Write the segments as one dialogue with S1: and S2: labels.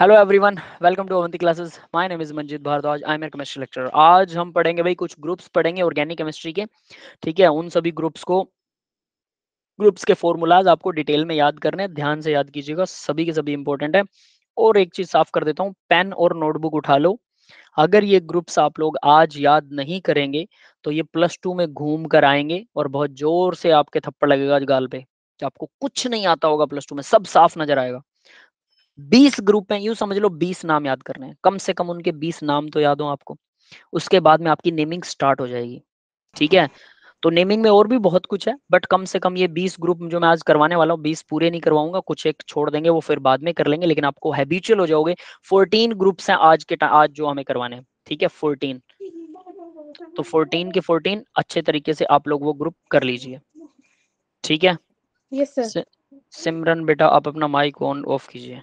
S1: Hello everyone welcome to Avanti classes my name is Manjeet Bhardwaj I am chemistry lecturer आज हम पढ़ेंगे भाई कुछ ग्रुप्स पढ़ेंगे ऑर्गेनिक केमिस्ट्री के ठीक है उन सभी ग्रुप्स को ग्रुप्स के फॉर्मूलाज आपको डिटेल में याद करने ध्यान से याद कीजिएगा सभी के सभी इंपॉर्टेंट है और एक चीज साफ कर देता हूँ पेन और नोटबुक उठा लो अगर ये ग्रुप्स आप लोग आज याद नहीं करेंगे तो ये प्लस टू में घूम कर आएंगे और बहुत जोर से आपके थप्पड़ लगेगा गाल पे आपको कुछ नहीं आता होगा प्लस टू में सब साफ नजर आएगा बीस ग्रुप हैं यू समझ लो बीस नाम याद करने हैं कम से कम उनके बीस नाम तो याद हो आपको उसके बाद में आपकी नेमिंग स्टार्ट हो जाएगी ठीक है तो नेमिंग में और भी बहुत कुछ है बट कम से कम ये बीस ग्रुप जो मैं आज करवाने वाला हूँ बीस पूरे नहीं करवाऊंगा कुछ एक छोड़ देंगे वो फिर बाद में कर लेंगे लेकिन आपको हैबिचुअल हो जाओगे फोर्टीन ग्रुप्स हैं आज के आज जो हमें करवाने हैं ठीक है फोर्टीन तो फोर्टीन के फोर्टीन अच्छे तरीके से आप लोग वो ग्रुप कर लीजिए ठीक है सर सिमरन बेटा आप अपना माइक ऑन ऑफ कीजिए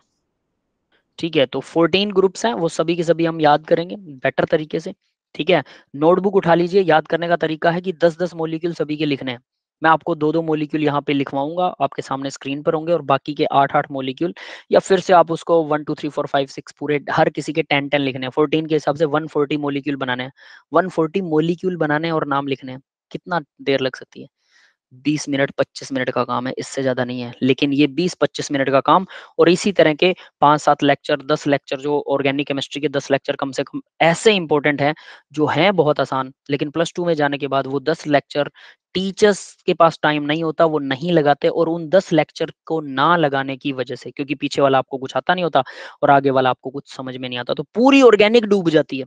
S1: ठीक है तो फोर्टीन ग्रुप्स हैं वो सभी के सभी हम याद करेंगे बेटर तरीके से ठीक है नोटबुक उठा लीजिए याद करने का तरीका है कि दस दस मोलिक्यूल सभी के लिखने हैं मैं आपको दो दो मोलिक्यूल यहाँ पे लिखवाऊंगा आपके सामने स्क्रीन पर होंगे और बाकी के आठ आठ मोलिक्यूल या फिर से आप उसको one two three four five six पूरे हर किसी के टेन टेन लिखने हैं फोर्टीन के हिसाब से वन फोर्टी मोलिक्यूल बनाने हैं वन फोर्टी मोलिक्यूल बनाने और नाम लिखने हैं कितना देर लग सकती है बीस मिनट पच्चीस मिनट का काम है इससे ज्यादा नहीं है लेकिन ये बीस पच्चीस मिनट का काम और इसी तरह के पांच सात लेक्चर दस लेक्चर जो ऑर्गेनिक केमिस्ट्री के दस लेक्चर कम से कम ऐसे इंपॉर्टेंट है जो है बहुत आसान लेकिन प्लस टू में जाने के बाद वो दस लेक्चर टीचर्स के पास टाइम नहीं होता वो नहीं लगाते और उन दस लेक्चर को ना लगाने की वजह से क्योंकि पीछे वाला आपको कुछ आता नहीं होता और आगे वाला आपको कुछ समझ में नहीं आता तो पूरी ऑर्गेनिक डूब जाती है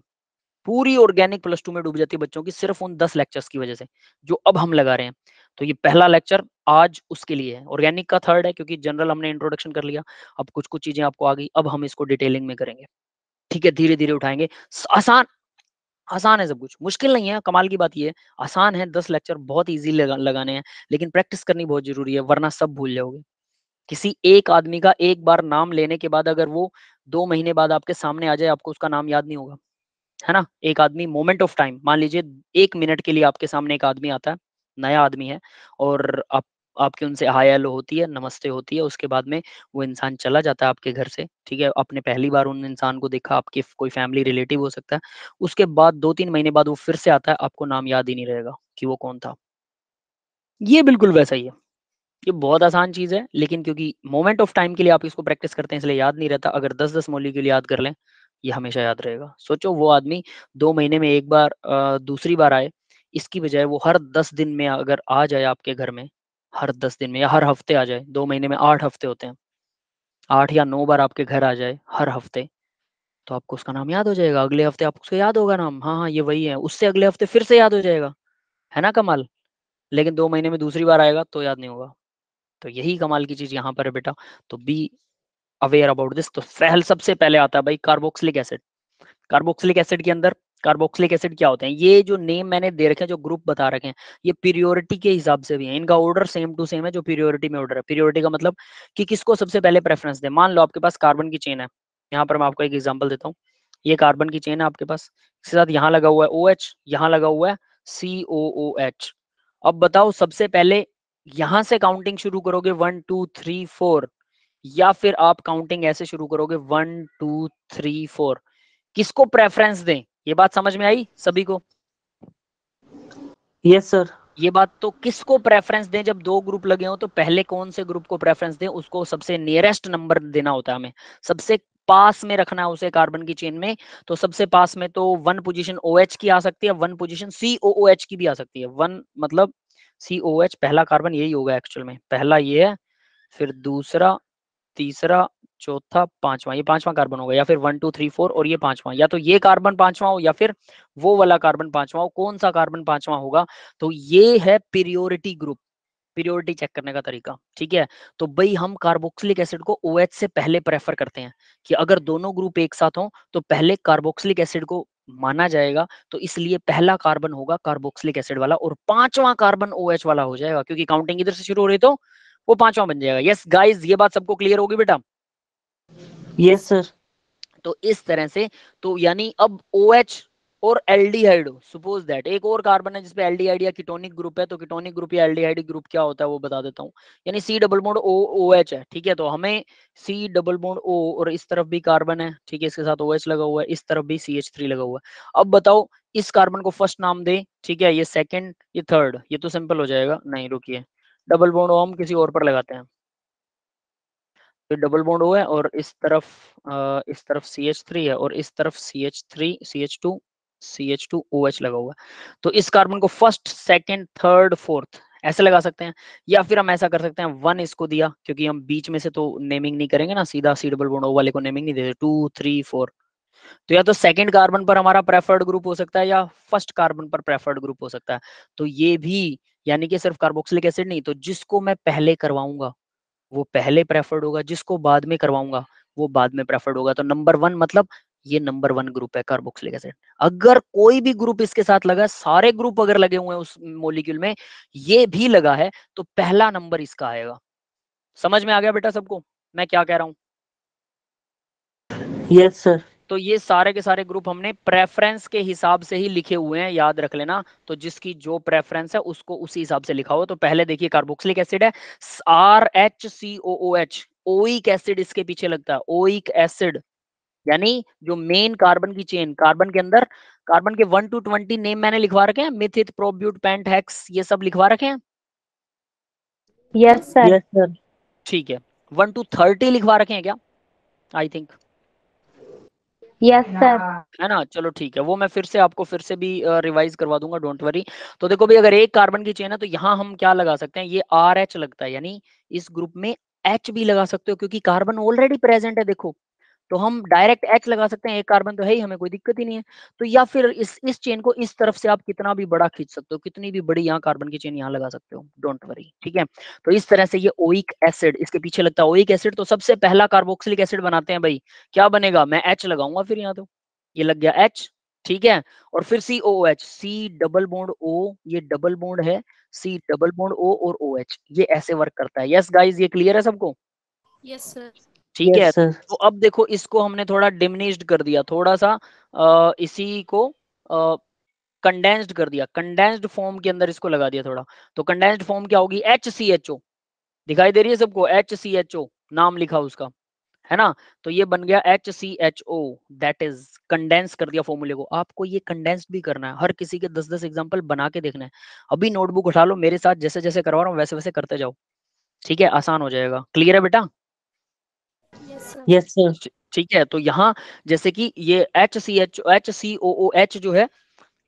S1: पूरी ऑर्गेनिक प्लस टू में डूब जाती है बच्चों की सिर्फ उन दस लेक्चर्स की वजह से जो अब हम लगा रहे हैं तो ये पहला लेक्चर आज उसके लिए है ऑर्गेनिक का थर्ड है क्योंकि जनरल हमने इंट्रोडक्शन कर लिया अब कुछ कुछ चीजें आपको आ गई अब हम इसको डिटेलिंग में करेंगे ठीक है धीरे धीरे उठाएंगे आसान आसान है सब कुछ मुश्किल नहीं है कमाल की बात ये है आसान है दस लेक्चर बहुत ईजी लगा, लगाने हैं लेकिन प्रैक्टिस करनी बहुत जरूरी है वरना सब भूल जाओगे किसी एक आदमी का एक बार नाम लेने के बाद अगर वो दो महीने बाद आपके सामने आ जाए आपको उसका नाम याद नहीं होगा है ना एक आदमी मोमेंट ऑफ टाइम मान लीजिए एक मिनट के लिए आपके सामने एक आदमी आता है नया आदमी है और आप आपके उनसे हाय हेलो होती है नमस्ते होती है उसके बाद में वो इंसान चला जाता है आपके घर से ठीक है आपने पहली बार उन इंसान को देखा आपके कोई फैमिली रिलेटिव हो सकता है उसके बाद दो तीन महीने बाद वो फिर से आता है आपको नाम याद ही नहीं रहेगा कि वो कौन था ये बिल्कुल वैसा ही है ये बहुत आसान चीज है लेकिन क्योंकि मोमेंट ऑफ टाइम के लिए आप इसको प्रैक्टिस करते हैं इसलिए याद नहीं रहता अगर दस दस के लिए याद कर लें ये हमेशा याद रहेगा सोचो वो आदमी दो महीने में एक बार दूसरी बार आए इसकी बजाय वो हर दस दिन में अगर आ जाए आपके घर में हर दस दिन में या हर हफ्ते आ जाए दो महीने में आठ हफ्ते होते हैं आठ या नौ बार आपके घर आ जाए हर हफ्ते तो आपको उसका नाम याद हो जाएगा अगले हफ्ते आपको उसका याद होगा नाम हाँ हाँ ये वही है उससे अगले हफ्ते फिर से याद हो जाएगा है ना कमाल लेकिन दो महीने में दूसरी बार आएगा तो याद नहीं होगा तो यही कमाल की चीज यहाँ पर है बेटा तो बी अवेयर अबाउट दिस तो फहल सबसे पहले आता है भाई कार्बोक्सिलिक एसिड कार्बोक्सिलिक एसिड के अंदर कार्बोक्सिलिक एसिड क्या होते हैं ये जो नेम मैंने दे रखे हैं जो ग्रुप बता रखे हैं ये पीरियोरिटी के हिसाब से भी है इनका ऑर्डर सेम टू सेम है जो प्योरिटी में ऑर्डर है प्योरिटी का मतलब कि किसको सबसे पहले प्रेफरेंस दे मान लो आपके पास कार्बन की चेन है यहाँ पर मैं आपको एक एग्जाम्पल देता हूँ ये कार्बन की चेन है आपके पास इसके साथ यहाँ लगा हुआ है ओ एच यहाँ लगा हुआ है सी ओ ओ एच अब बताओ सबसे पहले यहाँ से काउंटिंग शुरू करोगे वन टू थ्री फोर या फिर आप काउंटिंग ऐसे शुरू करोगे वन टू थ्री फोर किसको प्रेफरेंस दें ये बात समझ में आई सभी को यस सर ये बात तो किसको प्रेफरेंस दें जब दो ग्रुप लगे हो तो पहले कौन से ग्रुप को प्रेफरेंस दें उसको सबसे नियरेस्ट नंबर देना होता है हमें सबसे पास में रखना है उसे कार्बन की चेन में तो सबसे पास में तो वन पोजीशन ओ की आ सकती है वन पोजीशन एच की भी आ सकती है वन मतलब सी ओ एच पहला कार्बन यही होगा एक्चुअल में पहला ये है फिर दूसरा तीसरा चौथा पांचवा ये पांचवा कार्बन होगा या फिर वन टू थ्री फोर और ये पांचवा या तो ये कार्बन पांचवा हो या फिर वो वाला कार्बन पांचवा हो कौन सा कार्बन पांचवा होगा तो ये है प्रियोरिटी ग्रुप प्रियोरिटी चेक करने का तरीका ठीक है तो भाई हम कार्बोक्सिलिक एसिड को ओ OH से पहले प्रेफर करते हैं कि अगर दोनों ग्रुप एक साथ हो तो पहले कार्बोक्सिलिक एसिड को माना जाएगा तो इसलिए पहला कार्बन होगा कार्बोक्सिलिक एसिड वाला और पांचवा कार्बन ओ OH वाला हो जाएगा क्योंकि काउंटिंग इधर से शुरू हो रही तो वो पांचवा बन जाएगा यस गाइज ये बात सबको क्लियर होगी बेटा यस सर तो इस तरह से तो यानी अब ओ OH और एल्डिहाइड सपोज दैट एक और कार्बन है जिसपे एल्डिहाइड या किटोनिक ग्रुप है तो किटोनिक ग्रुप या एल्डिहाइड ग्रुप क्या होता है वो बता देता हूँ यानी C double bond O O H है ठीक है तो हमें सी डबल बोन्ड ओ और इस तरफ भी कार्बन है ठीक है इसके साथ ओ OH लगा हुआ है इस तरफ भी सी एच थ्री लगा हुआ है अब बताओ इस कार्बन को फर्स्ट नाम दे ठीक है ये सेकेंड ये थर्ड ये तो सिंपल हो जाएगा नहीं रुकी डबल बोन्ड ओ हम किसी और पर लगाते हैं ये डबल बॉन्ड हुआ है और इस तरफ इस तरफ सी एच थ्री है और इस तरफ C H three C H two C H two O H लगा हुआ है तो इस कार्बन को फर्स्ट सेकेंड थर्ड फोर्थ ऐसे लगा सकते हैं या फिर हम ऐसा कर सकते हैं वन इसको दिया क्योंकि हम बीच में से तो नेमिंग नहीं करेंगे ना सीधा सी डबल बॉन्ड ओ वाले को नेमिंग नहीं देते टू थ्री फोर तो या तो सेकंड कार्बन पर हमारा प्रेफर्ड ग्रुप हो सकता है या फर्स्ट कार्बन पर प्रेफर्ड ग्रुप हो सकता है तो ये भी यानी कि सिर्फ कार्बोक्सिलिक एसिड नहीं तो जिसको मैं पहले करवाऊंगा वो पहले प्रेफर्ड होगा जिसको बाद में करवाऊंगा वो बाद में प्रेफर्ड होगा तो नंबर वन मतलब ये नंबर वन ग्रुप है कार्बोक्सिलिक एसिड अगर कोई भी ग्रुप इसके साथ लगा सारे ग्रुप अगर लगे हुए हैं उस मोलिक्यूल में ये भी लगा है तो पहला नंबर इसका आएगा समझ में आ गया बेटा सबको मैं क्या कह रहा हूं यस सर तो ये सारे के सारे ग्रुप हमने प्रेफरेंस के हिसाब से ही लिखे हुए हैं याद रख लेना तो जिसकी जो प्रेफरेंस है उसको उसी हिसाब से लिखा हुआ तो पहले देखिए कार्बोक्सिलिक एसिड है R H C O O H oic acid इसके पीछे लगता है ओइक एसिड यानी जो मेन कार्बन की चेन कार्बन के अंदर कार्बन के वन टू ट्वेंटी नेम मैंने लिखवा रखे हैं मिथित प्रोब्यूट पेंट हेक्स ये सब लिखवा रखे हैं यस सर यस सर ठीक है वन टू थर्टी लिखवा रखे हैं क्या आई थिंक यस सर है ना चलो ठीक है वो मैं फिर से आपको फिर से भी रिवाइज करवा दूंगा डोंट वरी तो देखो भाई अगर एक कार्बन की चेन है तो यहाँ हम क्या लगा सकते हैं ये आर एच लगता है यानी इस ग्रुप में एच भी लगा सकते हो क्योंकि कार्बन ऑलरेडी प्रेजेंट है देखो तो हम डायरेक्ट एक्स लगा सकते हैं एक कार्बन तो है ही हमें कोई दिक्कत ही नहीं है तो या फिर इस इस चेन को इस तरफ से आप कितना भी बड़ा खींच सकते हो कितनी भी बड़ी यहाँ कार्बन की चेन यहाँ लगा सकते हो डोंट वरी ठीक है तो इस तरह से ये ओइक एसिड इसके पीछे लगता है ओइक एसिड तो सबसे पहला कार्बोक्सिलिक एसिड बनाते हैं भाई क्या बनेगा मैं एच लगाऊंगा फिर यहाँ तो ये लग गया एच ठीक है और फिर C O H C double bond O ये डबल बोन्ड है सी डबल बोन्ड ओ और ओ एच ये ऐसे वर्क करता है यस गाइज ये क्लियर है सबको यस सर ठीक yes, है sir. तो अब देखो इसको हमने थोड़ा डिमिनिश्ड कर दिया थोड़ा सा आ, इसी को कंडेंस्ड कर दिया कंडेंस्ड फॉर्म के अंदर इसको लगा दिया थोड़ा तो कंडेंस्ड फॉर्म क्या होगी एच सी एच ओ दिखाई दे रही है सबको एच सी एच ओ नाम लिखा उसका है ना तो ये बन गया H C H O that is condense कर दिया फॉर्मूले को आपको ये कंडेंस भी करना है हर किसी के दस दस एग्जाम्पल बना के देखना है अभी नोटबुक उठा लो मेरे साथ जैसे जैसे करवा रहा हूँ वैसे वैसे करते जाओ ठीक है आसान हो जाएगा क्लियर है बेटा यस सर ठीक है तो यहाँ जैसे कि ये H C H H C O O H जो है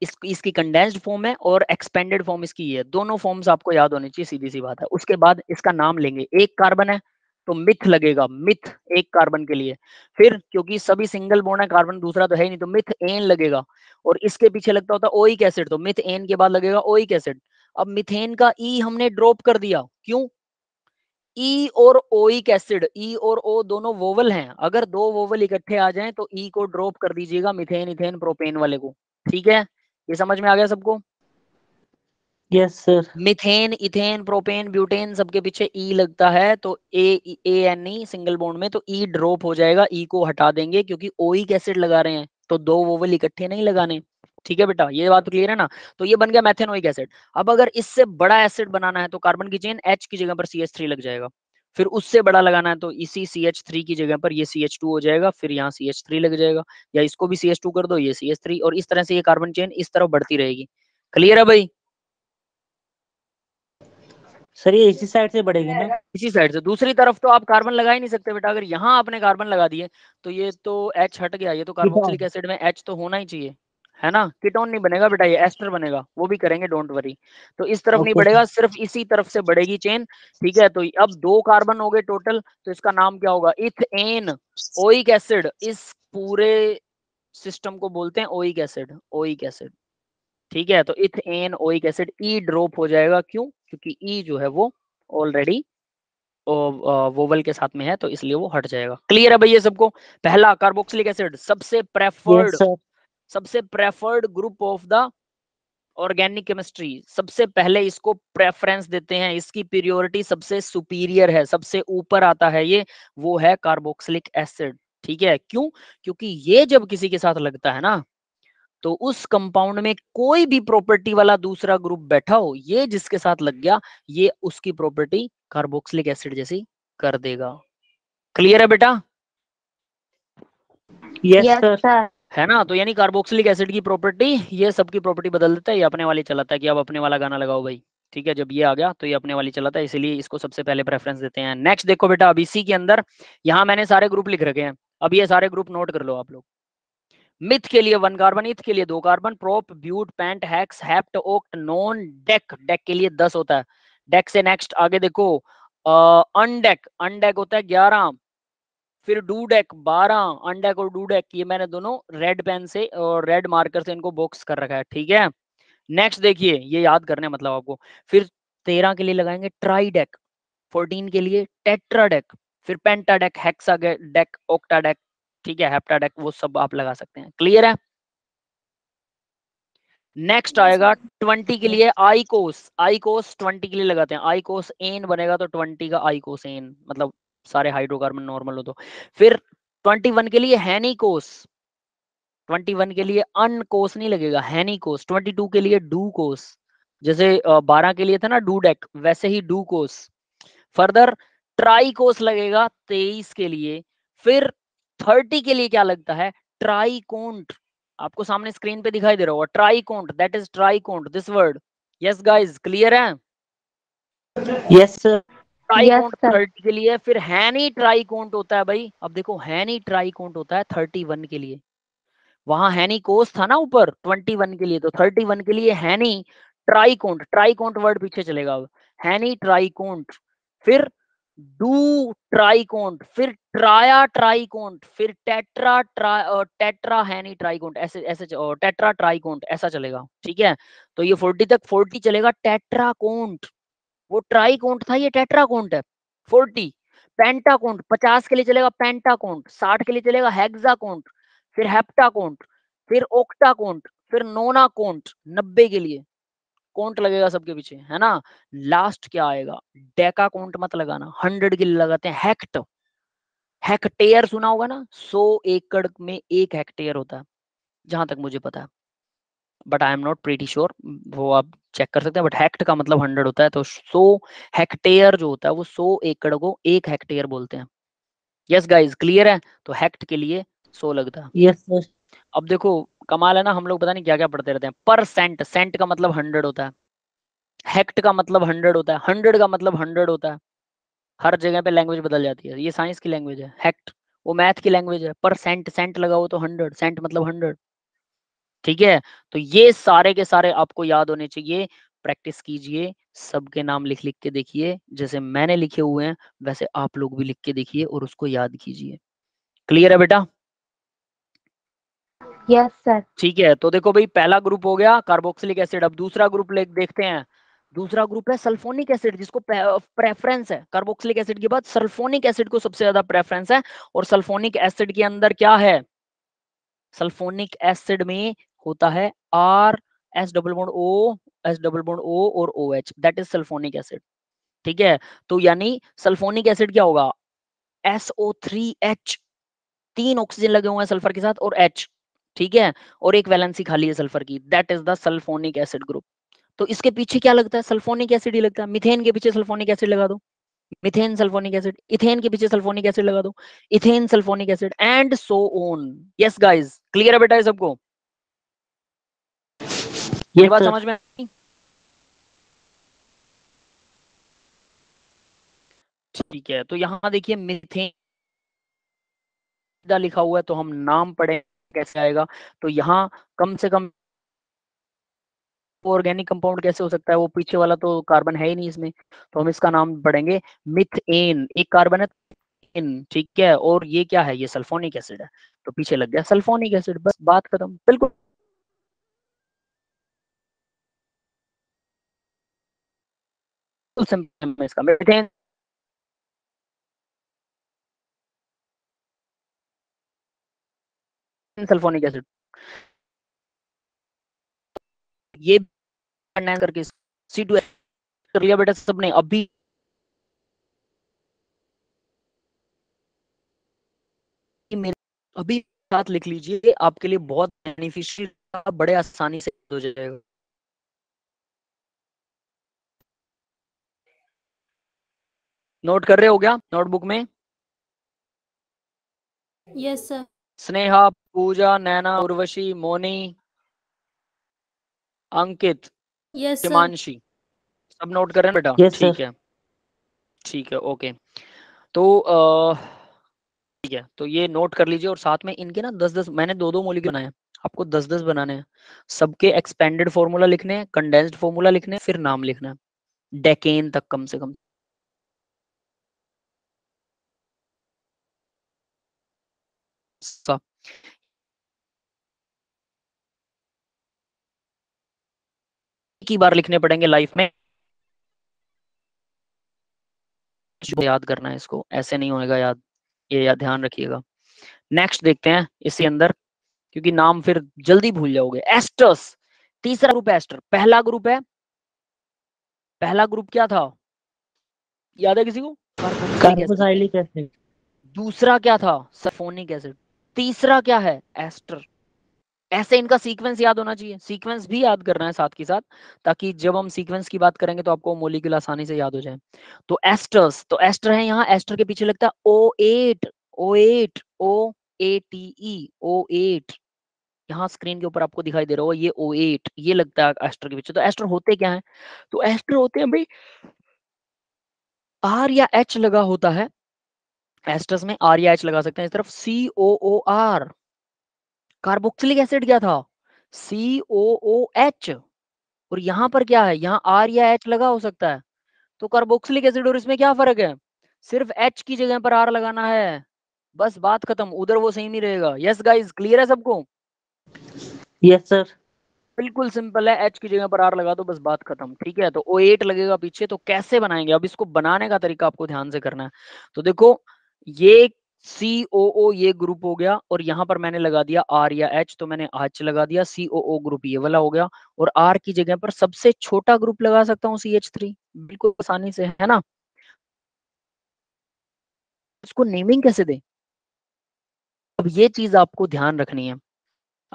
S1: इस, इसकी कंडेंस्ड फॉर्म है और एक्सपेंडेड फॉर्म इसकी है दोनों फॉर्म्स आपको याद होनी चाहिए सीधी सी बात है उसके बाद इसका नाम लेंगे एक कार्बन है तो मिथ लगेगा मिथ एक कार्बन के लिए फिर क्योंकि सभी सिंगल बोन है कार्बन दूसरा तो है ही नहीं तो मिथ एन लगेगा और इसके पीछे लगता होता ओइक एसिड तो मिथ एन के बाद लगेगा ओइक एसिड अब मिथेन का ई e हमने ड्रॉप कर दिया क्यों ई e और ओइक एसिड ई और ओ दोनों वोवल हैं अगर दो वोवल इकट्ठे आ जाएं तो ई e को ड्रॉप कर दीजिएगा मिथेन इथेन प्रोपेन वाले को ठीक है ये समझ में आ गया सबको yes sir methane ethane propane butane सबके पीछे ई e लगता है तो A A N E single bond में तो ई ड्रॉप हो जाएगा ई को हटा देंगे क्योंकि ओइक एसिड लगा रहे हैं तो दो वोवल इकट्ठे नहीं लगाने ठीक है बेटा ये बात क्लियर तो है ना तो ये बन गया मैथेनोइक एसिड अब अगर इससे बड़ा एसिड बनाना है तो कार्बन की चेन एच की जगह पर सी एच थ्री लग जाएगा फिर उससे बड़ा लगाना है तो इसी सी एच थ्री की जगह पर ये सी एच टू हो जाएगा फिर यहाँ सी एच थ्री लग जाएगा या इसको भी सी एच टू कर दो ये सी एच थ्री और इस तरह से ये कार्बन चेन इस तरफ बढ़ती रहेगी क्लियर है भाई सर ये इसी साइड से बढ़ेगी ना इसी साइड से दूसरी तरफ तो आप कार्बन लगा ही नहीं सकते बेटा अगर यहाँ आपने कार्बन लगा दिए तो ये तो एच हट गया ये तो कार्बोक्सिलिक एसिड में एच तो होना ही चाहिए है ना किटोन नहीं बनेगा बेटा ये एस्टर बनेगा वो भी करेंगे डोंट वरी तो इस तरफ नहीं बढ़ेगा सिर्फ इसी तरफ से बढ़ेगी चेन ठीक है तो अब दो कार्बन हो गए टोटल तो इसका नाम क्या होगा इथ एन ओइक एसिड इस पूरे सिस्टम को बोलते हैं ओइक एसिड ओइक एसिड ठीक है तो eth an oic acid E drop हो जाएगा क्यों क्योंकि ई e जो है वो ऑलरेडी वोवल के साथ में है तो इसलिए वो हट जाएगा क्लियर है भैया सबको पहला कार्बोक्सिलिक एसिड सबसे प्रेफर्ड yes, सबसे preferred group of the organic chemistry सबसे पहले इसको प्रेफरेंस देते हैं इसकी पीरियोरिटी सबसे सुपीरियर है सबसे ऊपर आता है ये वो है कार्बोक्सिलिक एसिड ठीक है क्यों क्योंकि ये जब किसी के साथ लगता है ना तो उस कंपाउंड में कोई भी प्रॉपर्टी वाला दूसरा ग्रुप बैठा हो ये जिसके साथ लग गया ये उसकी प्रॉपर्टी कार्बोक्सिलिक एसिड जैसी कर देगा क्लियर है बेटा यस yes, yes, है ना तो यानी कार्बोक्सिलिक एसिड की प्रॉपर्टी ये सबकी प्रॉपर्टी बदल देता है ये अपने वाली चलाता है कि आप अपने वाला गाना लगाओ भाई ठीक है जब ये आ गया तो ये अपने वाली चलाता है इसीलिए इसको सबसे पहले प्रेफरेंस देते हैं नेक्स्ट देखो बेटा अब इसी के अंदर यहाँ मैंने सारे ग्रुप लिख रखे हैं अब ये सारे ग्रुप नोट कर लो आप लोग मिथ के लिए वन कार्बन इथ के लिए दो carbon prop but pent hex hept oct non dec dec के लिए दस होता है डेक से नेक्स्ट आगे देखो अनडेक अनडेक होता है ग्यारह फिर डूडेक बारह अंडेक और डेक ये मैंने दोनों रेड पेन से और रेड मार्कर से इनको बॉक्स कर रखा है ठीक है नेक्स्ट देखिए ये याद करने मतलब आपको फिर तेरह के लिए लगाएंगे डेक फोर्टीन के लिए डेक फिर पेंटाडेक हेक्सा डेक ओक्टाडेक ठीक है डेक वो सब आप लगा सकते हैं क्लियर है नेक्स्ट आएगा ट्वेंटी के लिए आईकोस आईकोस ट्वेंटी के लिए लगाते हैं आईकोस एन बनेगा तो ट्वेंटी का आईकोस एन मतलब सारे हाइड्रोकार्बन नॉर्मल हो तो फिर 21 के लिए हैनी कोस 21 के लिए अन कोस नहीं लगेगा हैनी कोस 22 के लिए डू कोस जैसे 12 के लिए था ना डू डेक वैसे ही do cos further tri cos लगेगा 23 के लिए फिर 30 के लिए क्या लगता है ट्राई कोंट आपको सामने स्क्रीन पे दिखाई दे रहा होगा tri cont that is tri cont this word yes guys clear है
S2: yes yes, sir tricont yes,
S1: thirty के लिए फिर हैनी ट्राईकोंट होता है भाई अब देखो हैनी ट्राईकोंट होता है थर्टी वन के लिए वहां हैनी कोस था ना ऊपर ट्वेंटी वन के लिए तो थर्टी वन के लिए हैनी ट्राइकोट ट्राइकोट वर्ड पीछे चलेगा अब हैनी ट्राइकोट फिर डू ट्राइकोंट फिर ट्राया ट्राइकोंट फिर टेट्रा ट्रा टेट्रा हैनी ट्राइकोंट ऐसे ऐसे टेट्रा ट्राइकोंट ऐसा चलेगा ठीक है तो ये फोर्टी तक फोर्टी चलेगा टेट्राकोट वो कोंट था ये कोंट है फोर्टी कोंट पचास के लिए चलेगा कोंट साठ के लिए चलेगा कोंट फिर कोंट फिर कोंट फिर नोना कोंट नब्बे के लिए कोंट लगेगा सबके पीछे है ना लास्ट क्या आएगा डेका कोंट मत लगाना हंड्रेड के लिए लगाते हैं हेक्ट हेक्टेयर सुना होगा ना सो एकड़ में एक हेक्टेयर होता है जहां तक मुझे पता है but I am not pretty sure वो आप चेक कर सकते हैं बट हेक्ट का मतलब हंड्रेड होता है तो सो हेक्टेयर जो होता है वो सो एकड़ को एक हेक्टेयर बोलते हैं यस गाइज क्लियर है तो हेक्ट के लिए सो लगता है yes, अब देखो कमाल है ना हम लोग पता नहीं क्या क्या पढ़ते रहते हैं पर सेंट सेंट का मतलब हंड्रेड होता है हेक्ट का मतलब हंड्रेड होता है हंड्रेड का मतलब हंड्रेड होता है हर जगह पे लैंग्वेज बदल जाती है ये साइंस की लैंग्वेज है हेक्ट वो मैथ की लैंग्वेज है पर सेंट सेंट लगा हो तो हंड्रेड सेंट मतलब हंड्रेड ठीक है तो ये सारे के सारे आपको याद होने चाहिए प्रैक्टिस कीजिए सबके नाम लिख लिख के देखिए जैसे मैंने लिखे हुए हैं वैसे आप लोग भी लिख के देखिए और उसको याद कीजिए क्लियर है बेटा यस सर ठीक है तो देखो भाई पहला ग्रुप हो गया कार्बोक्सिलिक एसिड अब दूसरा ग्रुप ले देखते हैं दूसरा ग्रुप है सल्फोनिक एसिड जिसको प्रेफरेंस है कार्बोक्सिलिक एसिड के बाद सल्फोनिक एसिड को सबसे ज्यादा प्रेफरेंस है और सल्फोनिक एसिड के अंदर क्या है सल्फोनिक एसिड में होता है R S double bond O S double bond O और O H that is sulphonic acid ठीक है तो यानी सल्फोनिक एसिड क्या होगा एसओ थ्री एच तीन ऑक्सीजन लगे हुए हैं सल्फर के साथ और एच ठीक है और एक वैलेंसी खाली है सल्फर की that is the sulphonic acid group तो इसके पीछे क्या लगता है सल्फोनिक एसिड ही लगता है मिथेन के पीछे सल्फोनिक एसिड लगा दो मिथेन सल्फोनिक एसिड इथेन के पीछे सल्फोनिक एसिड लगा दो ethane sulphonic acid and so on yes guys clear है बेटा ये सबको ये बात तो- समझ में आई ठीक है तो यहाँ देखिए मिथेन लिखा हुआ है तो हम नाम पढ़े कैसे आएगा तो यहाँ कम से कम ऑर्गेनिक कंपाउंड कैसे हो सकता है वो पीछे वाला तो कार्बन है ही नहीं इसमें तो हम इसका नाम पढ़ेंगे मिथेन एक कार्बन है ठीक है और ये क्या है ये सल्फोनिक एसिड है तो पीछे लग गया सल्फोनिक एसिड बस बात खत्म बिल्कुल सल्फोनिक एसिड ये करके सी टू कर लिया बेटा सबने अभी मेरे अभी साथ लिख लीजिए आपके लिए बहुत बेनिफिशियल बड़े आसानी से हो जाएगा नोट कर रहे हो गया नोटबुक में yes sir Sneha Pooja Naina Urvashi Moni Ankit yes Himanshi सब नोट कर रहे हैं बेटा ठीक है ठीक है ओके तो ठीक है तो ये नोट कर लीजिए और साथ में इनके ना दस दस मैंने दो दो मोलिक्यूल बनाए आपको दस दस बनाने हैं सबके एक्सपेंडेड फॉर्मूला लिखने हैं कंडेंस्ड फॉर्मूला लिखने हैं फिर नाम लिखना है डेकेन तक कम से कम So की बार लिखने पड़ेंगे लाइफ में याद करना है इसको ऐसे नहीं होएगा याद ये या ध्यान रखिएगा नेक्स्ट देखते हैं इसके अंदर क्योंकि नाम फिर जल्दी भूल जाओगे एस्टर्स तीसरा ग्रुप एस्टर पहला ग्रुप है पहला ग्रुप क्या था याद है किसी को दूसरा क्या था सल्फोनिक एसिड तीसरा क्या है एस्टर ऐसे इनका सीक्वेंस याद होना चाहिए सीक्वेंस भी याद करना है साथ के साथ ताकि जब हम सीक्वेंस की बात करेंगे तो आपको मोलिकुल आसानी से याद हो जाए तो एस्टर्स तो एस्टर है यहाँ एस्टर के पीछे लगता है O ate O ate O A T E O ate यहाँ स्क्रीन के ऊपर आपको दिखाई दे रहा होगा ये ओ एट ये लगता है एस्टर के पीछे तो एस्टर होते क्या है तो एस्टर होते हैं भाई आर या एच लगा होता है एस्टर्स में आर या एच लगा सकते हैं इस तरफ C O O R carboxylic acid क्या था सी ओ ओ एच और यहां पर क्या है यहाँ आर या एच लगा हो सकता है तो कार्बोक्सिलिक एसिड और इसमें क्या फर्क है सिर्फ एच की जगह पर आर लगाना है बस बात खत्म उधर वो सही नहीं रहेगा यस गाइस क्लियर है सबको यस सर बिल्कुल सिंपल है एच की जगह पर आर लगा दो बस बात खत्म ठीक है तो ओ एट लगेगा पीछे तो कैसे बनाएंगे अब इसको बनाने का तरीका आपको ध्यान से करना है तो देखो ये सी ओ ओ ये ग्रुप हो गया और यहाँ पर मैंने लगा दिया आर या एच तो मैंने एच लगा दिया सी ओ ओ ग्रुप ये वाला हो गया और आर की जगह पर सबसे छोटा ग्रुप लगा सकता हूँ सी एच थ्री बिल्कुल आसानी से है ना उसको नेमिंग कैसे दे अब ये चीज आपको ध्यान रखनी है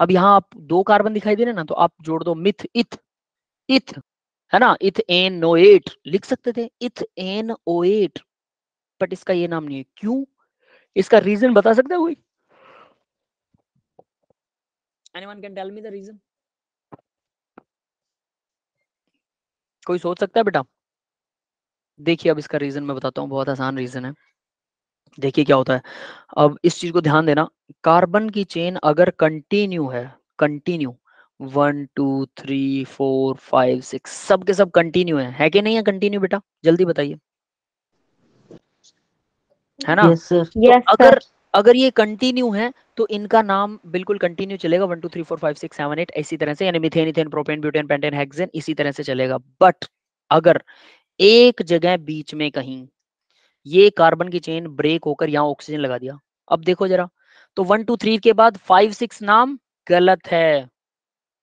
S1: अब यहाँ आप दो कार्बन दिखाई दे रहे ना तो आप जोड़ दो मिथ इथ इथ है ना इथ एन नो एट लिख सकते थे इथ एन ओ एट बट इसका ये नाम नहीं है क्यों इसका रीजन बता सकते हो कोई anyone can tell me the reason कोई सोच सकता है बेटा देखिए अब इसका रीजन मैं बताता हूँ बहुत आसान रीजन है देखिए क्या होता है अब इस चीज को ध्यान देना कार्बन की चेन अगर कंटिन्यू है continue one two three four five six सब के सब कंटिन्यू है है कि नहीं है कंटिन्यू बेटा जल्दी बताइए है ना yes, sir. तो yes, अगर अगर ये कंटिन्यू है तो इनका नाम बिल्कुल कंटिन्यू चलेगा one two three four five six seven eight इसी तरह से यानी methane ethane propane butane pentane hexane इसी तरह से चलेगा बट अगर एक जगह बीच में कहीं ये कार्बन की चेन ब्रेक होकर यहाँ ऑक्सीजन लगा दिया अब देखो जरा तो वन टू थ्री के बाद फाइव सिक्स नाम गलत है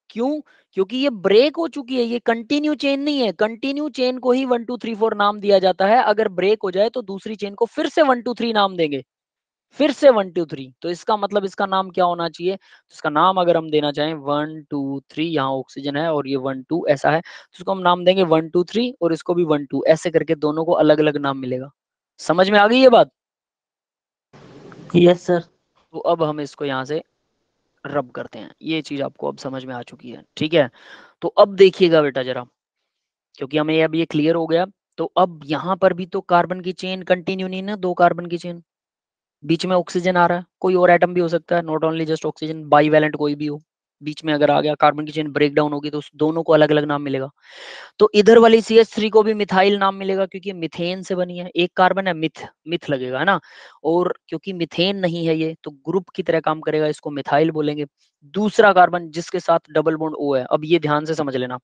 S1: क्यों क्योंकि ये ब्रेक हो चुकी है ये कंटिन्यू चेन नहीं है कंटिन्यू चेन को ही वन टू थ्री फोर नाम दिया जाता है अगर ब्रेक हो जाए तो दूसरी चेन को फिर से वन टू थ्री नाम देंगे फिर से वन टू थ्री तो इसका मतलब इसका नाम क्या होना चाहिए तो इसका नाम अगर हम देना चाहें वन टू थ्री यहाँ ऑक्सीजन है और ये वन टू ऐसा है तो इसको हम नाम देंगे वन टू थ्री और इसको भी वन टू ऐसे करके दोनों को अलग अलग नाम मिलेगा समझ में आ गई ये बात यस yes, सर तो अब हम इसको यहाँ से रब करते हैं ये चीज आपको अब समझ में आ चुकी है ठीक है तो अब देखिएगा बेटा जरा क्योंकि हमें अब ये क्लियर हो गया तो अब यहाँ पर भी तो कार्बन की चेन कंटिन्यू नहीं ना दो कार्बन की चेन बीच में ऑक्सीजन आ रहा है कोई और एटम भी हो सकता है not only just oxygen bivalent कोई भी हो बीच में अगर आ गया कार्बन की चेन ब्रेक डाउन होगी तो उस दोनों को अलग अलग नाम मिलेगा तो इधर वाली सी एस थ्री को भी मिथाइल नाम मिलेगा क्योंकि मिथेन से बनी है एक कार्बन है मिथ मिथ लगेगा है ना और क्योंकि मिथेन नहीं है ये तो ग्रुप की तरह काम करेगा इसको मिथाइल बोलेंगे दूसरा कार्बन जिसके साथ डबल बोन्ड ओ है अब ये ध्यान से समझ लेना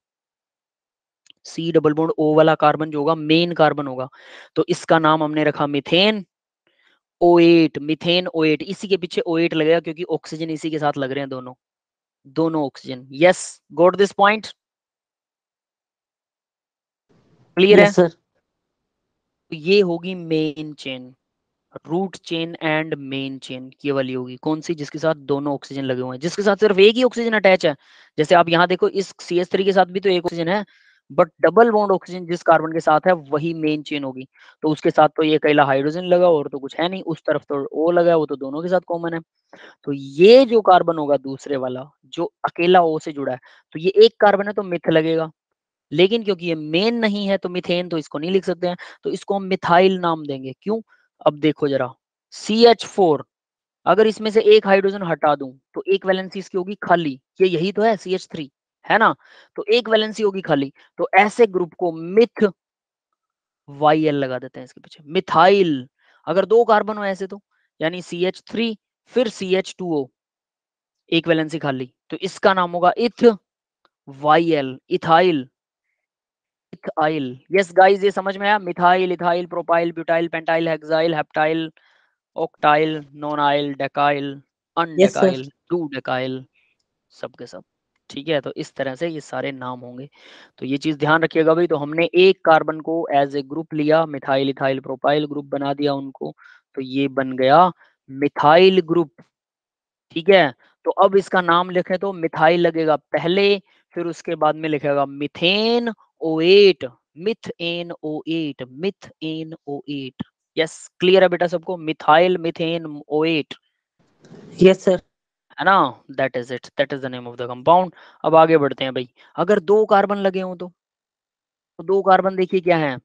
S1: सी डबल बोन्ड ओ वाला कार्बन जो होगा मेन कार्बन होगा तो इसका नाम हमने रखा मिथेन ओ मिथेन ओ इसी के पीछे ओ एट लगेगा क्योंकि ऑक्सीजन इसी के साथ लग रहे हैं दोनों दोनों oxygen yes got this point clear है सर
S2: तो
S1: ये होगी main chain root chain and main chain ये वाली होगी कौन सी जिसके साथ दोनों ऑक्सीजन लगे हुए हैं जिसके साथ सिर्फ एक ही ऑक्सीजन अटैच है जैसे आप यहाँ देखो इस सी एस थ्री के साथ भी तो एक ऑक्सीजन है बट डबल बॉन्ड ऑक्सीजन जिस कार्बन के साथ है वही मेन चेन होगी तो उसके साथ तो ये अकेला हाइड्रोजन लगा और तो कुछ है नहीं उस तरफ तो ओ लगा वो तो दोनों के साथ कॉमन है तो ये जो कार्बन होगा दूसरे वाला जो अकेला ओ से जुड़ा है तो ये एक कार्बन है तो मिथ लगेगा लेकिन क्योंकि ये मेन नहीं है तो मिथेन तो इसको नहीं लिख सकते हैं तो इसको हम मिथाइल नाम देंगे क्यों अब देखो जरा सी एच फोर अगर इसमें से एक हाइड्रोजन हटा दूं तो एक वैलेंसी इसकी होगी खाली ये यही तो है सी एच थ्री है ना तो एक वैलेंसी होगी खाली तो ऐसे ग्रुप को मिथ वाई एल लगा देते हैं इसके पीछे मिथाइल अगर दो कार्बन हो ऐसे तो यानी सी एच थ्री फिर सी एच टू ओ एक वैलेंसी खाली तो इसका नाम होगा eth Y L ethyl ethyl yes guys ये समझ में आया methyl ethyl propyl butyl pentyl hexyl heptyl octyl nonyl decyl undecyl two decyl सब के सब ठीक है तो इस तरह से ये सारे नाम होंगे तो ये चीज ध्यान रखिएगा भाई तो हमने एक कार्बन को एज ए ग्रुप लिया मिथाइल इथाइल प्रोपाइल ग्रुप बना दिया उनको तो ये बन गया मिथाइल ग्रुप ठीक है तो अब इसका नाम लिखे तो मिथाइल लगेगा पहले फिर उसके बाद में लिखेगा methane O ate meth an O ate meth an O ate yes clear है बेटा सबको methyl methane O ate yes sir है ना that is it that is the name of the compound अब आगे बढ़ते हैं भाई अगर दो कार्बन लगे हों तो, तो दो कार्बन देखिए क्या है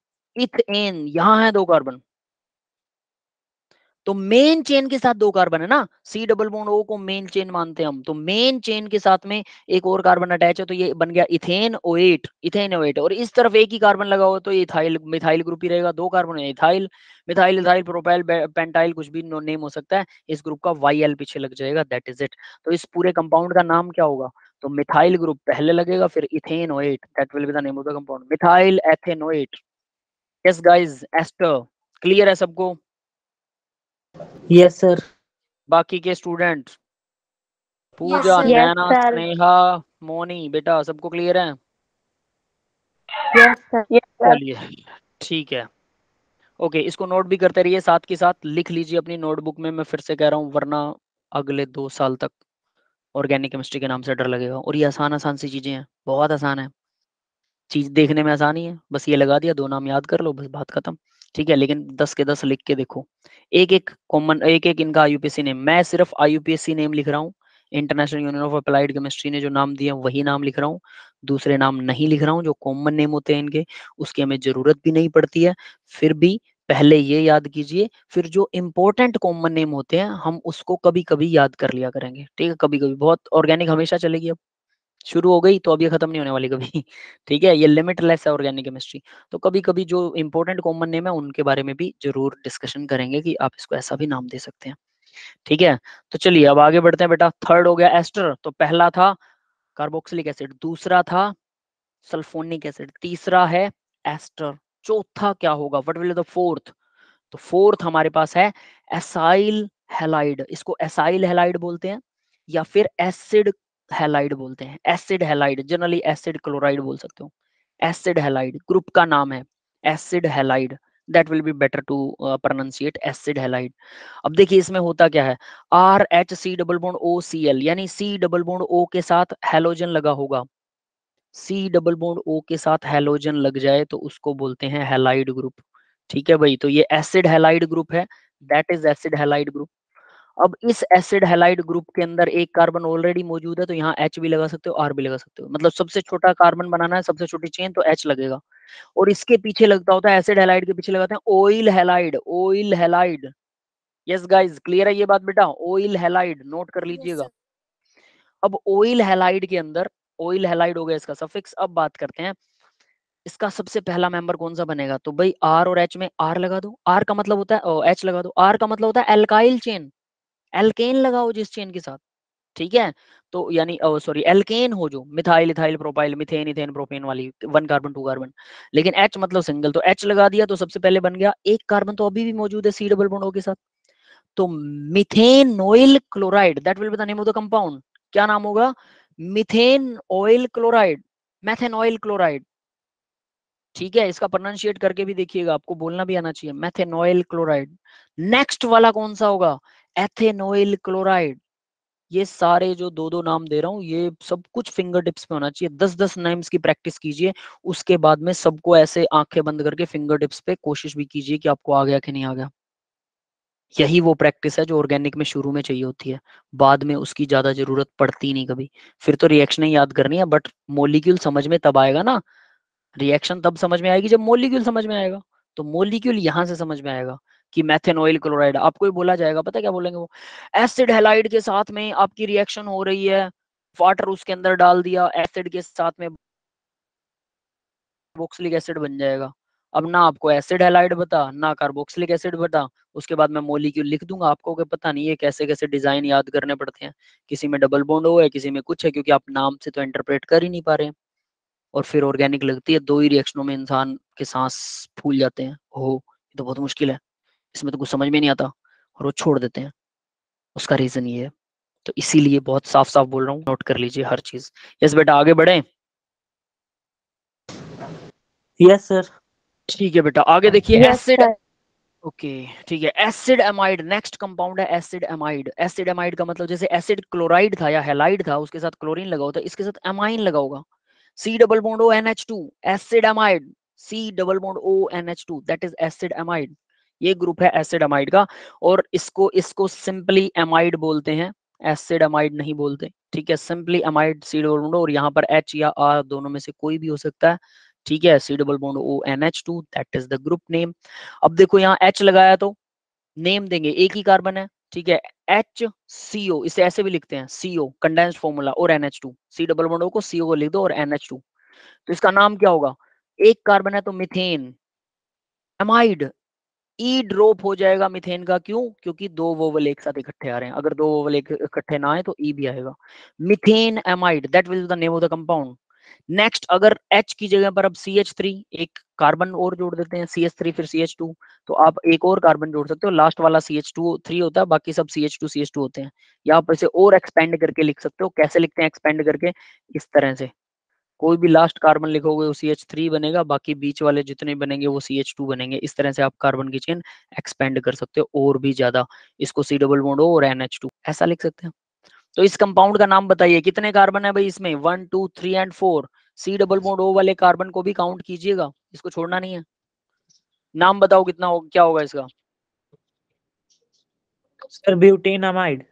S1: इथेन यहाँ है दो कार्बन तो मेन चेन के साथ दो कार्बन है ना सी डबल बोन ओ को मेन चेन मानते हैं हम तो मेन चेन के साथ में एक और कार्बन अटैच है तो ये बन गया इथेन ओएट इथेन ओएट और इस तरफ एक ही कार्बन लगा हुआ तो ये इथाइल मिथाइल ग्रुप ही रहेगा दो कार्बन है ethyl methyl ethyl propyl pentyl कुछ भी नेम हो सकता है इस ग्रुप का वाई पीछे लग जाएगा दैट इज इट तो इस पूरे कंपाउंड का नाम क्या होगा तो मिथाइल ग्रुप पहले लगेगा फिर ethane oate that will be the name of the compound methyl ethanoate yes guys ester clear है सबको यस सर बाकी के स्टूडेंट पूजा नैना स्नेहा मोनी बेटा सबको क्लियर है चलिए ठीक है ओके okay, इसको नोट भी करते रहिए साथ के साथ लिख लीजिए अपनी नोटबुक में मैं फिर से कह रहा हूँ वरना अगले दो साल तक ऑर्गेनिक केमिस्ट्री के नाम से डर लगेगा और ये आसान आसान सी चीजें हैं बहुत आसान है चीज देखने में आसानी है बस ये लगा दिया दो नाम याद कर लो बस बात खत्म ठीक है लेकिन दस के दस लिख के देखो एक एक कॉमन एक एक इनका आई नेम मैं सिर्फ आई नेम लिख रहा हूँ International Union of Applied Chemistry ने जो नाम दिया वही नाम लिख रहा हूँ दूसरे नाम नहीं लिख रहा हूँ जो कॉमन नेम होते हैं इनके उसकी हमें जरूरत भी नहीं पड़ती है फिर भी पहले ये याद कीजिए फिर जो इम्पोर्टेंट कॉमन नेम होते हैं हम उसको कभी कभी याद कर लिया करेंगे ठीक है कभी कभी बहुत ऑर्गेनिक हमेशा चलेगी अब शुरू हो गई तो अभी खत्म नहीं होने वाली कभी ठीक है ये लिमिटलेस है ऑर्गेनिक केमिस्ट्री तो कभी कभी जो इंपॉर्टेंट कॉमन नेम है उनके बारे में भी जरूर डिस्कशन करेंगे कि आप इसको ऐसा भी नाम दे सकते हैं ठीक है तो चलिए अब आगे बढ़ते हैं बेटा थर्ड हो गया एस्टर तो पहला था कार्बोक्सिलिक एसिड दूसरा था सल्फोनिक एसिड तीसरा है एस्टर चौथा क्या होगा वट विल द फोर्थ तो फोर्थ हमारे पास है एसाइल हेलाइड इसको एसाइल हेलाइड बोलते हैं या फिर एसिड हेलाइड बोलते हैं acid halide generally acid chloride बोल सकते हो एसिड हेलाइड ग्रुप का नाम है acid halide that will be better to pronunciate acid halide अब देखिए इसमें होता क्या है R H C double bond O C L यानी सी डबल बोन्ड ओ के साथ हेलोजन लगा होगा सी डबल बोन्ड ओ के साथ हेलोजन लग जाए तो उसको बोलते हैं हेलाइड ग्रुप ठीक है भाई तो ये एसिड हेलाइड ग्रुप है that is acid halide group अब इस एसिड हेलाइड ग्रुप के अंदर एक कार्बन ऑलरेडी मौजूद है तो यहाँ एच भी लगा सकते हो आर भी लगा सकते हो मतलब सबसे छोटा कार्बन बनाना है सबसे छोटी चेन तो एच लगेगा और इसके पीछे लगता होता है एसिड हेलाइड के पीछे लगाते हैं oyl halide oyl halide yes guys clear है ये बात बेटा ऑयल हेलाइड नोट कर लीजिएगा अब ऑयल हेलाइड के अंदर ऑयल हेलाइड हो गया इसका सफिक्स अब बात करते हैं इसका सबसे पहला मेंबर कौन सा बनेगा तो भाई आर और एच में आर लगा दो आर का मतलब होता है एच लगा दो आर का मतलब होता है एल्काइल चेन एल्केन लगाओ जिस चेन के साथ ठीक है तो यानी सॉरी एल्केन हो जो methyl ethyl propyl methane ethane propane वाली वन कार्बन टू कार्बन लेकिन एच मतलब सिंगल तो एच लगा दिया तो सबसे पहले बन गया एक कार्बन तो अभी भी मौजूद है सी डबल बॉन्डो के साथ तो methane oyl chloride that will be the name of the compound क्या नाम होगा methane oyl chloride methane oyl chloride ठीक है इसका प्रोनाउंशिएट करके भी देखिएगा आपको बोलना भी आना चाहिए मैथेन ऑयल क्लोराइड नेक्स्ट वाला कौन सा होगा एथेनोइल क्लोराइड ये सारे जो दो दो नाम दे रहा हूँ ये सब कुछ फिंगर टिप्स पे होना चाहिए दस दस नेम्स की प्रैक्टिस कीजिए उसके बाद में सबको ऐसे आंखें बंद करके फिंगर टिप्स पे कोशिश भी कीजिए कि आपको आ गया कि नहीं आ गया यही वो प्रैक्टिस है जो ऑर्गेनिक में शुरू में चाहिए होती है बाद में उसकी ज्यादा जरूरत पड़ती नहीं कभी फिर तो रिएक्शन ही याद करनी है बट मोलिक्यूल समझ में तब आएगा ना रिएक्शन तब समझ में आएगी जब मोलिक्यूल समझ में आएगा तो मोलिक्यूल यहाँ से समझ में आएगा कि मैथेनोइल क्लोराइड आपको ही बोला जाएगा पता क्या बोलेंगे वो एसिड हेलाइड के साथ में आपकी रिएक्शन हो रही है वाटर उसके अंदर डाल दिया एसिड के साथ में बोक्सलिक एसिड बन जाएगा अब ना आपको एसिड हेलाइड बता ना कार्बोक्सिलिक एसिड बता उसके बाद मैं मोलिक्यूल लिख दूंगा आपको के पता नहीं है कैसे कैसे डिजाइन याद करने पड़ते हैं किसी में डबल बॉन्ड हो है किसी में कुछ है क्योंकि आप नाम से तो इंटरप्रेट कर ही नहीं पा रहे हैं और फिर ऑर्गेनिक लगती है दो ही रिएक्शनों में इंसान के सांस फूल जाते हैं हो ये तो बहुत मुश्किल है इसमें तो कुछ समझ में नहीं आता और वो छोड़ देते हैं उसका रीजन ये है तो इसीलिए बहुत साफ साफ बोल रहा हूँ नोट कर लीजिए हर चीज यस बेटा आगे बढ़े यस सर ठीक है बेटा आगे देखिए एसिड ओके ठीक है एसिड एमाइड नेक्स्ट कंपाउंड है एसिड एमाइड एसिड एमाइड का मतलब जैसे एसिड क्लोराइड था या हेलाइड था उसके साथ क्लोरीन लगा होता इसके साथ एमाइन लगा होगा C double bond O N H two acid amide C double bond O N H two that is acid amide ये ग्रुप है एसिड अमाइड का और इसको इसको सिंपली एमाइड बोलते हैं एसिड अमाइड नहीं बोलते ठीक है सिंपली अमाइड सी डबल बोंडो और यहाँ पर एच या आर दोनों में से कोई भी हो सकता है ठीक है सी डबल बोंडो O N H two that is the group name अब देखो यहाँ एच लगाया तो नेम देंगे एक ही कार्बन है ठीक है एच सी ओ इसे ऐसे भी लिखते हैं सीओ कंडेंस्ड फॉर्मूला और N H two C double बोंडो को सीओ को लिख दो और एन एच टू तो इसका नाम क्या होगा एक कार्बन है तो methane amide E e drop हो जाएगा मिथेन का क्यों क्योंकि दो वोवल एक साथ इकट्ठे आ रहे हैं अगर दो वोवल इकट्ठे ना आए तो ई e भी आएगा methane amide that will the name of the compound next अगर एच की जगह पर अब सी एच थ्री एक कार्बन और जोड़ देते हैं सी एच थ्री फिर सी एच टू तो आप एक और कार्बन जोड़ सकते हो लास्ट वाला सी एच टू थ्री होता है बाकी सब C H two C H two होते हैं या आप इसे और एक्सपेंड करके लिख सकते हो कैसे लिखते हैं एक्सपेंड करके इस तरह से कोई भी लास्ट कार्बन लिखोगे वो सी एच थ्री बनेगा बाकी बीच वाले जितने बनेंगे वो सी एच टू बनेंगे इस तरह से आप कार्बन की चेन एक्सपेंड कर सकते हो और भी ज्यादा इसको सी डबल बोन्ड और एन एच टू ऐसा लिख सकते हैं तो इस कंपाउंड का नाम बताइए कितने कार्बन है भाई इसमें one two three and four C double bond O वाले कार्बन को भी काउंट कीजिएगा इसको छोड़ना नहीं है नाम बताओ कितना हो, क्या होगा इसका sir butane amide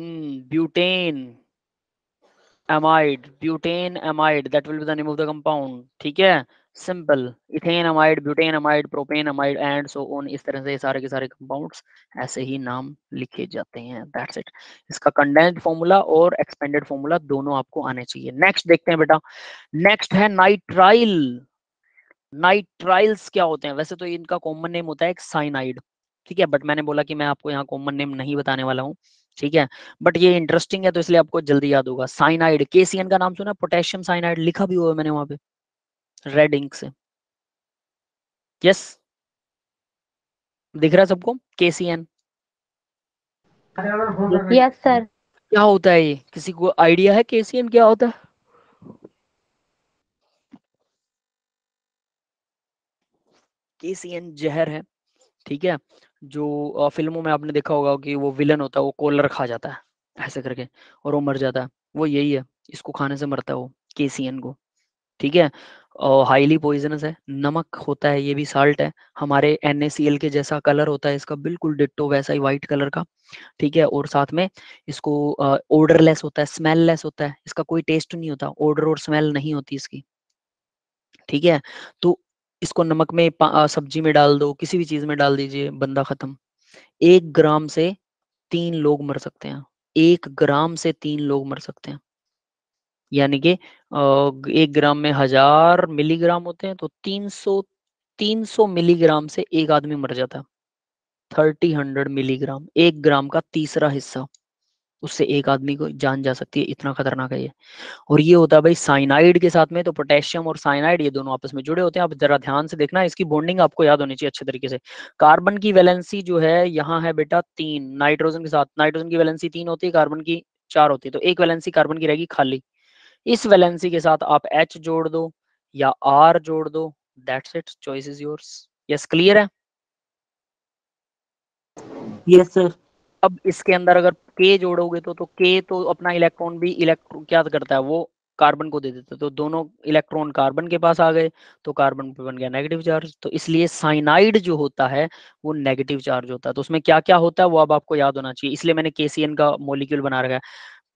S1: butane amide butane amide that will be the name of the compound theek hai simple ethane amide butane amide propane amide and so on इस तरह से सारे के सारे कंपाउंड्स ऐसे ही नाम लिखे जाते हैं दैट्स इट इसका कंडेंस्ड फॉर्मूला और एक्सपेंडेड फॉर्मूला दोनों आपको आने चाहिए नेक्स्ट देखते हैं बेटा नेक्स्ट है नाइट्राइल नाइट्राइल्स क्या होते हैं वैसे तो इनका कॉमन नेम होता है एक साइनाइड ठीक है बट मैंने बोला कि मैं आपको यहाँ कॉमन नेम नहीं बताने वाला हूँ ठीक है बट ये इंटरेस्टिंग है तो इसलिए आपको जल्दी याद होगा साइनाइड केसीएन का नाम सुना पोटेशियम साइनाइड लिखा भी हुआ है मैंने वहां पे रेड इंक से यस दिख रहा है सबको केसीएन यस सर क्या होता है ये किसी को आइडिया है केसीएन क्या होता है केसीएन जहर है ठीक है जो फिल्मों में आपने देखा होगा कि वो विलन होता है वो कोलर खा जाता है ऐसे करके और वो मर जाता है वो यही है इसको खाने से मरता है वो केसीएन को ठीक है और हाईली पॉइजनस है नमक होता है ये भी साल्ट है हमारे एन के जैसा कलर होता है इसका बिल्कुल डिट्टो वैसा ही व्हाइट कलर का ठीक है और साथ में इसको ऑर्डरलेस होता है स्मेल लेस होता है इसका कोई टेस्ट नहीं होता ऑर्डर और स्मेल नहीं होती इसकी ठीक है तो इसको नमक में सब्जी में डाल दो किसी भी चीज में डाल दीजिए बंदा खत्म एक ग्राम से तीन लोग मर सकते हैं एक ग्राम से तीन लोग मर सकते हैं यानी कि एक ग्राम में हजार मिलीग्राम होते हैं तो तीन सौ तीन सौ मिलीग्राम से एक आदमी मर जाता है थर्टी हंड्रेड मिलीग्राम एक ग्राम का तीसरा हिस्सा उससे एक आदमी को जान जा सकती है इतना खतरनाक है ये और ये होता है भाई साइनाइड के साथ में तो पोटेशियम और साइनाइड ये दोनों आपस में जुड़े होते हैं आप जरा ध्यान से देखना इसकी बॉन्डिंग आपको याद होनी चाहिए अच्छे तरीके से कार्बन की वैलेंसी जो है यहाँ है बेटा तीन नाइट्रोजन के साथ नाइट्रोजन की वैलेंसी तीन होती है कार्बन की चार होती है तो एक वैलेंसी कार्बन की रहेगी खाली इस वैलेंसी के साथ आप एच जोड़ दो या आर जोड़ दो that's it choice is yours yes clear है यस yes, सर अब इसके अंदर अगर के जोड़ोगे तो तो के तो अपना इलेक्ट्रॉन भी इलेक्ट्रॉन क्या करता है वो कार्बन को दे देता है तो दोनों इलेक्ट्रॉन कार्बन के पास आ गए तो कार्बन पे बन गया नेगेटिव चार्ज तो इसलिए साइनाइड जो होता है वो नेगेटिव चार्ज होता है तो उसमें क्या क्या होता है वो अब आपको याद होना चाहिए इसलिए मैंने के का मोलिक्यूल बना रखा है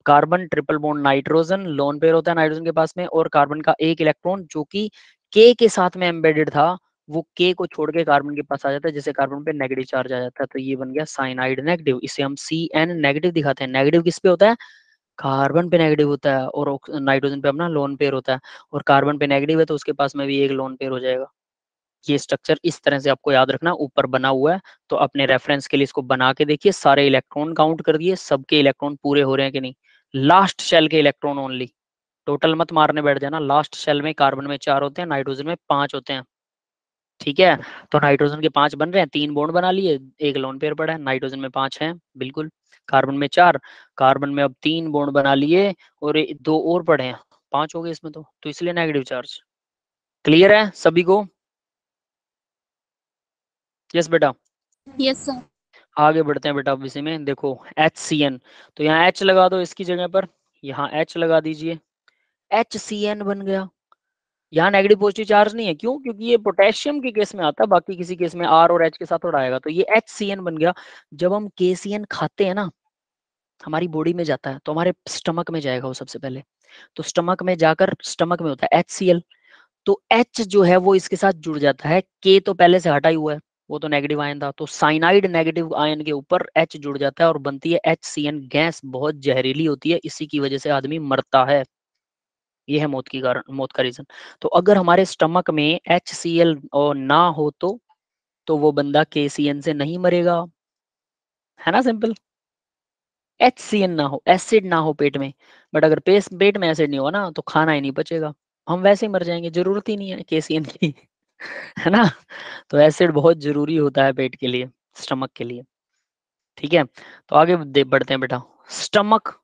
S1: carbon triple bond nitrogen lone pair होता है नाइट्रोजन के पास में और कार्बन का एक इलेक्ट्रॉन जो कि के के साथ में एम्बेडेड था वो के को छोड़ के कार्बन के पास आ जाता है जैसे कार्बन पे नेगेटिव चार्ज आ जाता है तो ये बन गया साइनाइड नेगेटिव इसे हम सी एन नेगेटिव दिखाते हैं नेगेटिव किस पे होता है कार्बन पे नेगेटिव होता है और नाइट्रोजन पे अपना लोन पेयर होता है और कार्बन पे नेगेटिव है तो उसके पास में भी एक लोन पेयर हो जाएगा ये स्ट्रक्चर इस तरह से आपको याद रखना ऊपर बना हुआ है तो अपने रेफरेंस के लिए इसको बना के देखिए सारे इलेक्ट्रॉन काउंट कर दिए सबके इलेक्ट्रॉन पूरे हो रहे हैं कि नहीं लास्ट शेल के इलेक्ट्रॉन ओनली टोटल मत मारने बैठ जाना लास्ट शेल में कार्बन में चार होते हैं नाइट्रोजन में पांच होते हैं ठीक है तो नाइट्रोजन के पांच बन रहे हैं तीन बॉन्ड बना लिए एक लोन पेयर पड़ा है नाइट्रोजन में पांच है बिल्कुल कार्बन में चार कार्बन में अब तीन बॉन्ड बना लिए और दो और पड़े हैं पांच हो गए इसमें तो तो इसलिए नेगेटिव चार्ज क्लियर है सभी को यस बेटा यस सर आगे बढ़ते हैं बेटा विषय में देखो एच सी एन तो यहाँ एच लगा दो इसकी जगह पर यहाँ एच लगा दीजिए एच सी एन बन गया यहाँ नेगेटिव पॉजिटिव चार्ज नहीं है क्यों क्योंकि ये पोटेशियम के केस में आता है बाकी किसी केस में आर और एच के साथ थोड़ा आएगा तो ये एच सी एन बन गया जब हम के सी एन खाते हैं ना हमारी बॉडी में जाता है तो हमारे स्टमक में जाएगा वो सबसे पहले तो स्टमक में जाकर स्टमक में होता है एच सी एल तो एच जो है वो इसके साथ जुड़ जाता है के तो पहले से हटा ही हुआ है वो तो नेगेटिव आयन था तो साइनाइड नेगेटिव आयन के ऊपर एच जुड़ जाता है और बनती है एच सी एन गैस बहुत जहरीली होती है इसी की वजह से आदमी मरता है ये है मौत की कारण मौत का रीजन तो अगर हमारे स्टमक में एच सी एल ना हो तो तो वो बंदा के सी एन से नहीं मरेगा है ना सिंपल एच सी एन ना हो एसिड ना हो पेट में बट अगर पेस पेट में एसिड नहीं हो ना तो खाना ही नहीं बचेगा हम वैसे ही मर जाएंगे जरूरत ही नहीं है के सी एन की है ना तो एसिड बहुत जरूरी होता है पेट के लिए स्टमक के लिए ठीक है तो आगे बढ़ते हैं बेटा स्टमक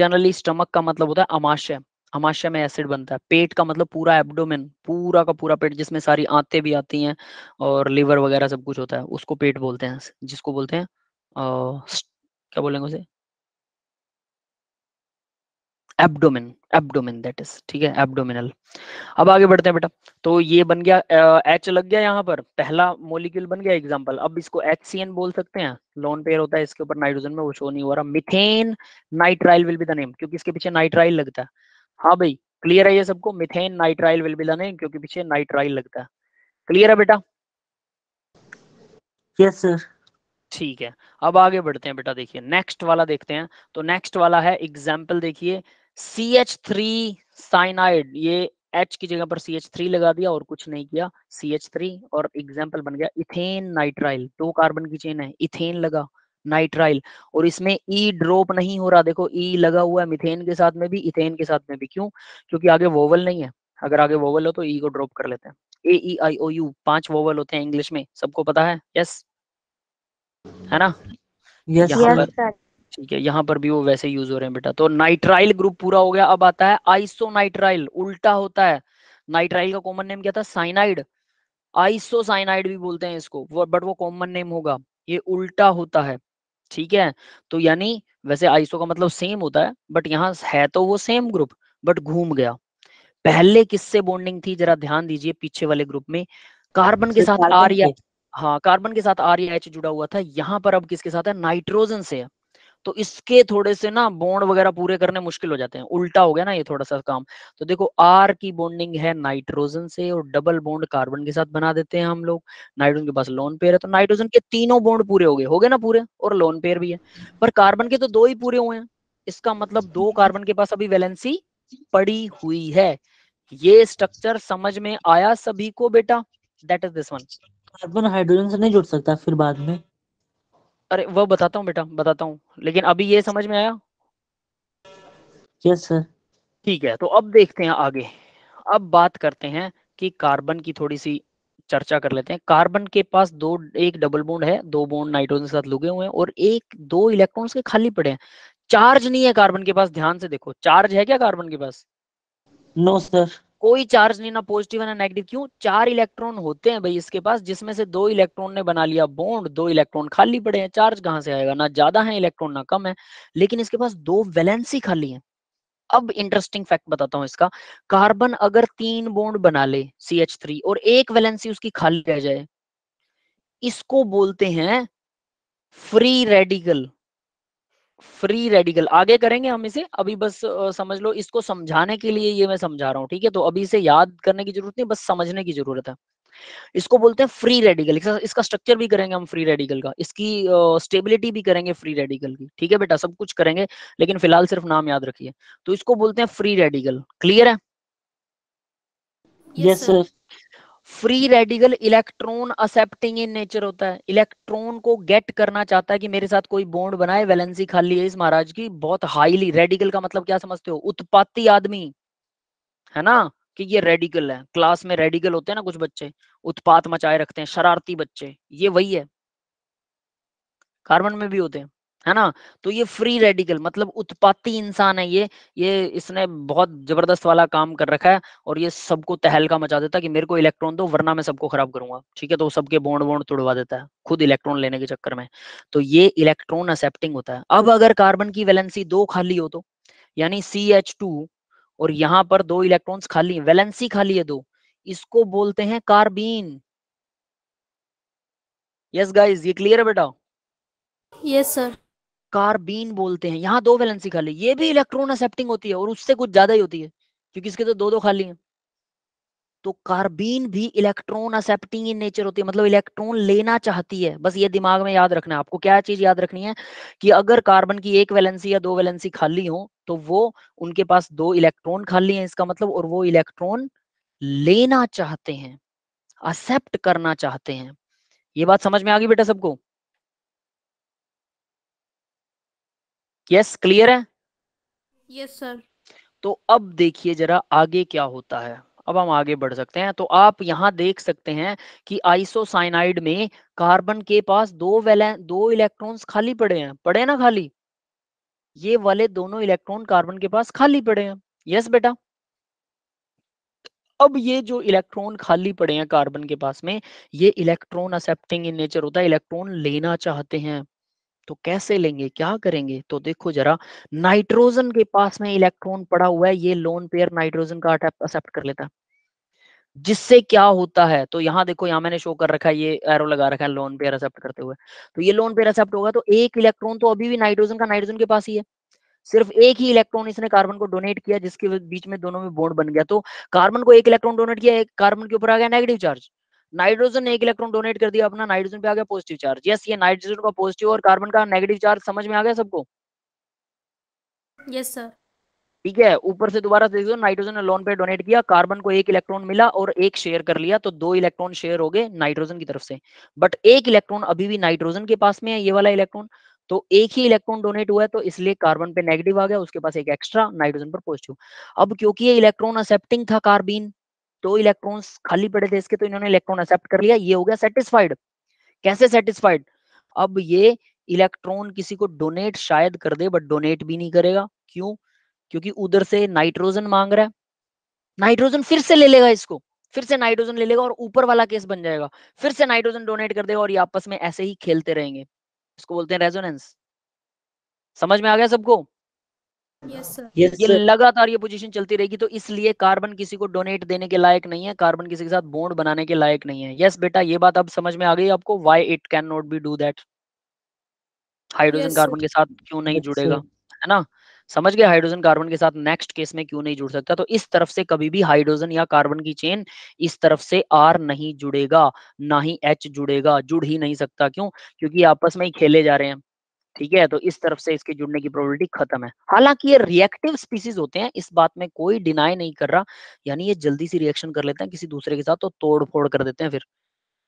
S1: जनरली स्टमक का मतलब होता है अमाशय हमाशय में एसिड बनता है पेट का मतलब पूरा एब्डोमेन पूरा का पूरा पेट जिसमें सारी आंतें भी आती हैं और लीवर वगैरह सब कुछ होता है उसको पेट बोलते हैं जिसको बोलते हैं आ, क्या बोलेंगे उसे एब्डोमेन एब्डोमेन दैट इज ठीक है एब्डोमिनल अब आगे बढ़ते हैं बेटा तो ये बन गया एच लग गया यहाँ पर पहला मोलिक्यूल बन गया एग्जाम्पल अब इसको एच सी एन बोल सकते हैं लोन पेयर होता है इसके ऊपर नाइट्रोजन में वो शो नहीं हो रहा methane nitrile will be the name क्योंकि इसके पीछे नाइट्राइल लगता है हाँ भाई क्लियर है ये सबको मिथेन नाइट्राइल विल बी लाने क्योंकि पीछे नाइट्राइल लगता है क्लियर है बेटा यस सर ठीक है अब आगे बढ़ते हैं बेटा देखिए नेक्स्ट वाला देखते हैं तो नेक्स्ट वाला है एग्जाम्पल देखिए सी एच थ्री साइनाइड ये एच की जगह पर सी एच थ्री लगा दिया और कुछ नहीं किया सी एच थ्री और एग्जाम्पल बन गया इथेन नाइट्राइल दो कार्बन की चेन है इथेन लगा नाइट्राइल और इसमें ई e ड्रॉप नहीं हो रहा देखो ई e लगा हुआ है मिथेन के साथ में भी इथेन के साथ में भी क्यों क्योंकि आगे वोवल नहीं है अगर आगे वोवल हो तो ई e को ड्रॉप कर लेते हैं ए ई आई ओ यू पांच वोवल होते हैं इंग्लिश में सबको पता है यस है ना यस yes, ठीक है यहाँ पर भी वो वैसे यूज हो रहे हैं बेटा तो नाइट्राइल ग्रुप पूरा हो गया अब आता है आइसो नाइट्राइल उल्टा होता है नाइट्राइल का कॉमन नेम क्या था साइनाइड आइसो साइनाइड भी बोलते हैं इसको बट वो कॉमन नेम होगा ये उल्टा होता है ठीक है तो यानी वैसे आइसो का मतलब सेम होता है बट यहाँ है तो वो सेम ग्रुप बट घूम गया पहले किससे बॉन्डिंग थी जरा ध्यान दीजिए पीछे वाले ग्रुप में कार्बन हाँ, के साथ आर या हाँ कार्बन के साथ आर या एच जुड़ा हुआ था यहाँ पर अब किसके साथ है नाइट्रोजन से है तो इसके थोड़े से ना बोन्ड वगैरह पूरे करने मुश्किल हो जाते हैं उल्टा हो गया ना ये थोड़ा सा काम तो देखो आर की बॉन्डिंग है नाइट्रोजन से और डबल बॉन्ड कार्बन के साथ बना देते हैं हम लोग नाइट्रोजन के पास लोन पेयर है तो नाइट्रोजन के तीनों बॉन्ड पूरे हो गए हो गए ना पूरे और लोन पेयर भी है पर कार्बन के तो दो ही पूरे हुए हैं इसका मतलब दो कार्बन के पास अभी वैलेंसी पड़ी हुई है ये स्ट्रक्चर समझ में आया सभी को बेटा that is this one
S2: carbon hydrogen से नहीं जुड़ सकता फिर बाद में
S1: अरे वो बताता हूँ बेटा बताता हूँ लेकिन अभी ये समझ में आया यस yes, सर ठीक है तो अब देखते हैं आगे अब बात करते हैं कि कार्बन की थोड़ी सी चर्चा कर लेते हैं कार्बन के पास दो एक डबल बोन्ड है दो बोन्ड नाइट्रोजन के साथ लुगे हुए हैं और एक दो इलेक्ट्रॉन्स के खाली पड़े हैं चार्ज नहीं है कार्बन के पास ध्यान से देखो चार्ज है क्या कार्बन के पास नो no, सर कोई चार्ज नहीं ना पॉजिटिव है ना नेगेटिव क्यों चार इलेक्ट्रॉन होते हैं भाई इसके पास जिसमें से दो इलेक्ट्रॉन ने बना लिया बॉन्ड दो इलेक्ट्रॉन खाली पड़े हैं चार्ज कहां से आएगा ना ज्यादा है इलेक्ट्रॉन ना कम है लेकिन इसके पास दो वैलेंसी खाली है अब इंटरेस्टिंग फैक्ट बताता हूं इसका कार्बन अगर तीन बॉन्ड बना ले सी और एक वैलेंसी उसकी खाली रह जाए इसको बोलते हैं फ्री रेडिकल फ्री रेडिकल आगे करेंगे हम इसे अभी बस समझ लो इसको समझाने के लिए ये मैं समझा रहा हूँ ठीक है तो अभी इसे याद करने की जरूरत नहीं बस समझने की जरूरत है इसको बोलते हैं फ्री रेडिकल इसका स्ट्रक्चर भी करेंगे हम फ्री रेडिकल का इसकी स्टेबिलिटी uh, भी करेंगे फ्री रेडिकल की ठीक है बेटा सब कुछ करेंगे लेकिन फिलहाल सिर्फ नाम याद रखिए तो इसको बोलते हैं फ्री रेडिकल क्लियर है yes yes, sir free radical electron accepting in nature होता है इलेक्ट्रॉन को गेट करना चाहता है कि मेरे साथ कोई बॉन्ड बनाए वैलेंसी खाली है इस महाराज की बहुत हाईली रेडिकल का मतलब क्या समझते हो उत्पाती आदमी है ना कि ये रेडिकल है क्लास में रेडिकल होते हैं ना कुछ बच्चे उत्पात मचाए रखते हैं शरारती बच्चे ये वही है कार्बन में भी होते हैं है ना तो ये फ्री रेडिकल मतलब उत्पाती इंसान है ये ये इसने बहुत जबरदस्त वाला काम कर रखा है और ये सबको तहलका मचा देता है कि मेरे को इलेक्ट्रॉन दो वरना मैं सबको खराब करूंगा ठीक है तो सबके बोंड बोंड तोड़वा देता है खुद इलेक्ट्रॉन लेने के चक्कर में तो ये इलेक्ट्रॉन एक्सेप्टिंग होता है अब अगर कार्बन की वैलेंसी दो खाली हो तो यानी सी एच टू और यहाँ पर दो इलेक्ट्रॉन खाली वैलेंसी खाली है दो इसको बोलते हैं कार्बीन यस गाइज ये क्लियर है बेटा यस सर कार्बीन बोलते हैं यहाँ दो वैलेंसी खाली ये भी इलेक्ट्रॉन एक्सेप्टिंग होती है और उससे कुछ ज्यादा ही होती है क्योंकि इसके तो दो दो खाली हैं तो कार्बीन भी इलेक्ट्रॉन एक्सेप्टिंग इन नेचर होती है मतलब इलेक्ट्रॉन लेना चाहती है बस ये दिमाग में याद रखना है आपको क्या चीज याद रखनी है कि अगर कार्बन की एक वैलेंसी या दो वैलेंसी खाली हो तो वो उनके पास दो इलेक्ट्रॉन खाली है इसका मतलब और वो इलेक्ट्रॉन लेना चाहते हैं एक्सेप्ट करना चाहते हैं ये बात समझ में आ गई बेटा सबको यस क्लियर है यस सर तो अब देखिए जरा आगे क्या होता है अब हम आगे बढ़ सकते हैं तो आप यहाँ देख सकते हैं कि आइसोसाइनाइड में कार्बन के पास दो वेले दो इलेक्ट्रॉन्स खाली पड़े हैं पड़े ना खाली ये वाले दोनों इलेक्ट्रॉन कार्बन के पास खाली पड़े हैं यस बेटा अब ये जो इलेक्ट्रॉन खाली पड़े हैं कार्बन के पास में ये इलेक्ट्रॉन असेप्टिंग इन नेचर होता है इलेक्ट्रॉन लेना चाहते हैं तो कैसे लेंगे क्या करेंगे तो देखो जरा नाइट्रोजन के पास में इलेक्ट्रॉन पड़ा हुआ है ये लोन पेयर नाइट्रोजन का एक्सेप्ट कर लेता है जिससे क्या होता है तो यहाँ देखो यहाँ मैंने शो कर रखा है ये एरो लगा रखा है लोन पेयर एक्सेप्ट करते हुए तो ये लोन पेयर एक्सेप्ट होगा तो एक इलेक्ट्रॉन तो अभी भी नाइट्रोजन का नाइट्रोजन के पास ही है सिर्फ एक ही इलेक्ट्रॉन इसने कार्बन को डोनेट किया जिसके बीच में दोनों में बोन्ड बन गया तो कार्बन को एक इलेक्ट्रॉन डोनेट किया एक कार्बन के ऊपर आ गया नेगेटिव चार्ज नाइट्रोजन एक इलेक्ट्रॉन डोनेट कर दिया अपना नाइट्रोजन पे आ गया पॉजिटिव चार्ज यस ये नाइट्रोजन का पॉजिटिव और कार्बन का नेगेटिव चार्ज समझ में आ गया सबको यस सर ठीक है ऊपर से दोबारा देख दो नाइट्रोजन लोन पे डोनेट किया कार्बन को एक इलेक्ट्रॉन मिला और एक शेयर कर लिया तो दो इलेक्ट्रॉन शेयर हो गए नाइट्रोजन की तरफ से बट एक इलेक्ट्रॉन अभी भी नाइट्रोजन के पास में है ये वाला इलेक्ट्रॉन तो एक ही इलेक्ट्रॉन डोनेट हुआ है तो इसलिए कार्बन पे नेगेटिव आ गया उसके पास एक एक्स्ट्रा नाइट्रोजन पर पॉजिटिव अब क्योंकि ये इलेक्ट्रॉन एक्सेप्टिंग था कार्बिन दो इलेक्ट्रॉन्स खाली पड़े थे इसके तो इन्होंने इलेक्ट्रॉन एक्सेप्ट कर लिया ये हो गया सेटिस्फाइड कैसे सेटिस्फाइड अब ये इलेक्ट्रॉन किसी को डोनेट शायद कर दे बट डोनेट भी नहीं करेगा क्यों क्योंकि उधर से नाइट्रोजन मांग रहा है नाइट्रोजन फिर से ले लेगा इसको फिर से नाइट्रोजन ले लेगा और ऊपर वाला केस बन जाएगा फिर से नाइट्रोजन डोनेट कर देगा और ये आपस में ऐसे ही खेलते रहेंगे इसको बोलते हैं रेजोनेंस समझ में आ गया सबको
S2: yes, sir. ये
S1: लगातार ये पोजीशन चलती रहेगी तो इसलिए कार्बन किसी को डोनेट देने के लायक नहीं है कार्बन किसी के साथ बोन्ड बनाने के लायक नहीं है यस yes, बेटा ये बात अब समझ में आ गई आपको why it can not be do that hydrogen carbon के साथ क्यों नहीं जुड़ेगा है ना समझ गए हाइड्रोजन कार्बन के साथ नेक्स्ट केस में क्यों नहीं जुड़ सकता तो इस तरफ से कभी भी हाइड्रोजन या कार्बन की चेन इस तरफ से आर नहीं जुड़ेगा ना ही एच जुड़ेगा जुड़ ही नहीं सकता क्यों क्योंकि आपस में ही खेले जा रहे हैं ठीक है तो इस तरफ से इसके जुड़ने की प्रोबेबिलिटी खत्म है हालांकि ये रिएक्टिव स्पीसीज होते हैं इस बात में कोई डिनाई नहीं कर रहा यानी ये जल्दी सी रिएक्शन कर लेते हैं किसी दूसरे के साथ तो तोड़ फोड़ कर देते हैं फिर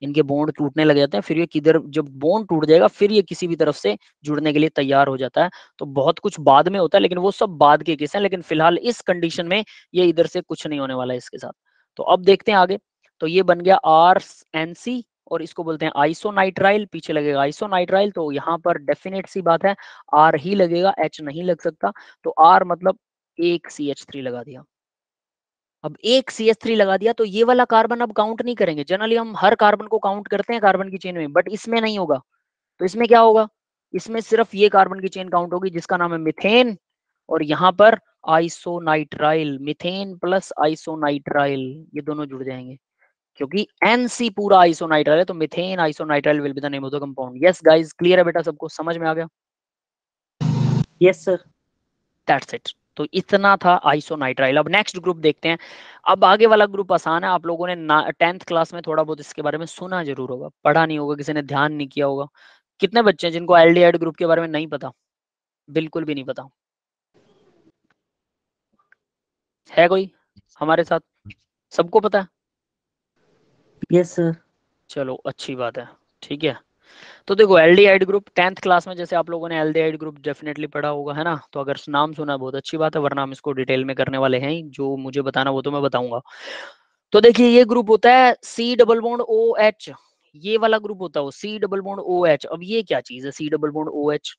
S1: इनके बोन्ड टूटने लग जाते हैं फिर ये किधर जब बोंड टूट जाएगा फिर ये किसी भी तरफ से जुड़ने के लिए तैयार हो जाता है तो बहुत कुछ बाद में होता है लेकिन वो सब बाद के केस हैं लेकिन फिलहाल इस कंडीशन में ये इधर से कुछ नहीं होने वाला है इसके साथ तो अब देखते हैं आगे तो ये बन गया आर एन सी और इसको बोलते हैं आइसोनाइट्राइल पीछे लगेगा आइसोनाइट्राइल तो यहाँ पर डेफिनेट सी बात है आर ही लगेगा एच नहीं लग सकता तो आर मतलब एक सी एच थ्री लगा दिया अब एक सी एच थ्री लगा दिया तो ये वाला कार्बन अब काउंट नहीं करेंगे जनरली हम हर कार्बन को काउंट करते हैं कार्बन की चेन में बट इसमें नहीं होगा तो इसमें क्या होगा इसमें सिर्फ ये कार्बन की चेन काउंट होगी जिसका नाम है मिथेन और यहाँ पर आइसोनाइट्राइल मिथेन प्लस आइसोनाइट्राइल ये दोनों जुड़ जाएंगे क्योंकि एनसी पूरा आइसोनाइट्राइल है तो methane isonitrile will be the name of the compound yes guys clear है बेटा सबको समझ में आ गया यस सर दैट्स इट तो इतना था आइसोनाइट्राइल अब नेक्स्ट ग्रुप देखते हैं अब आगे वाला ग्रुप आसान है आप लोगों ने टेंथ क्लास में थोड़ा बहुत इसके बारे में सुना जरूर होगा पढ़ा नहीं होगा किसी ने ध्यान नहीं किया होगा कितने बच्चे हैं जिनको एल्डिहाइड ग्रुप के बारे में नहीं पता बिल्कुल भी नहीं पता है कोई हमारे साथ सबको पता है यस yes, सर चलो अच्छी बात है ठीक है तो देखो आइड ग्रुप टेंथ क्लास में जैसे आप लोगों ने एल्डिहाइड ग्रुप डेफिनेटली पढ़ा होगा है ना तो अगर नाम सुना बहुत अच्छी बात है वरना हम इसको डिटेल में करने वाले हैं जो मुझे बताना वो तो मैं बताऊंगा तो देखिए ये ग्रुप होता है C double bond O H ये वाला ग्रुप होता है C double bond O H अब ये क्या चीज है C double bond O H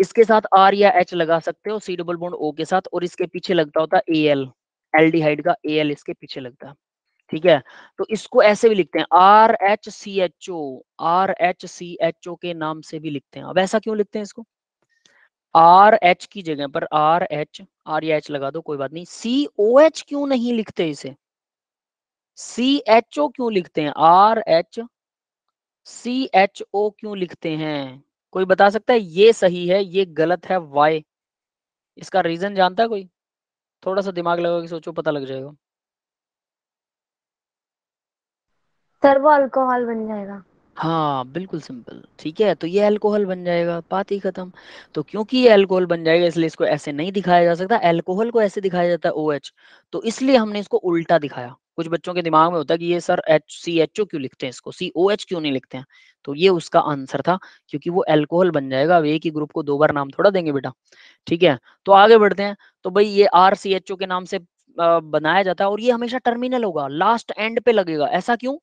S1: इसके साथ आर या एच लगा सकते हो सी डबल बोन्ड ओ के साथ और इसके पीछे लगता होता है ए एल हाइड का ए एल इसके पीछे लगता है ठीक है तो इसको ऐसे भी लिखते हैं R H C H O R H C H O के नाम से भी लिखते हैं अब ऐसा क्यों लिखते हैं इसको आर एच की जगह पर आर एच आर एच लगा दो कोई बात नहीं सी ओ एच क्यों नहीं लिखते इसे सी एच ओ क्यों लिखते हैं R H C H O क्यों लिखते हैं कोई बता सकता है ये सही है ये गलत है वाई इसका रीजन जानता है कोई थोड़ा सा दिमाग लगा के सोचो पता लग जाएगा
S2: टर्बो अल्कोहल बन जाएगा
S1: हाँ बिल्कुल सिंपल ठीक है तो ये अल्कोहल बन जाएगा बात ही खत्म तो क्योंकि ये अल्कोहल बन जाएगा इसलिए इसको ऐसे नहीं दिखाया जा सकता अल्कोहल को ऐसे दिखाया जाता है ओ एच तो इसलिए हमने इसको उल्टा दिखाया कुछ बच्चों के दिमाग में होता है कि ये sir H C H O क्यों लिखते हैं इसको सी ओ एच क्यों नहीं लिखते हैं तो ये उसका आंसर था क्योंकि वो अल्कोहल बन जाएगा अब एक ही ग्रुप को दो बार नाम थोड़ा देंगे बेटा ठीक है तो आगे बढ़ते हैं तो भाई ये आर सी एच ओ के नाम से बनाया जाता है और ये हमेशा टर्मिनल होगा लास्ट एंड पे लगेगा ऐसा क्यों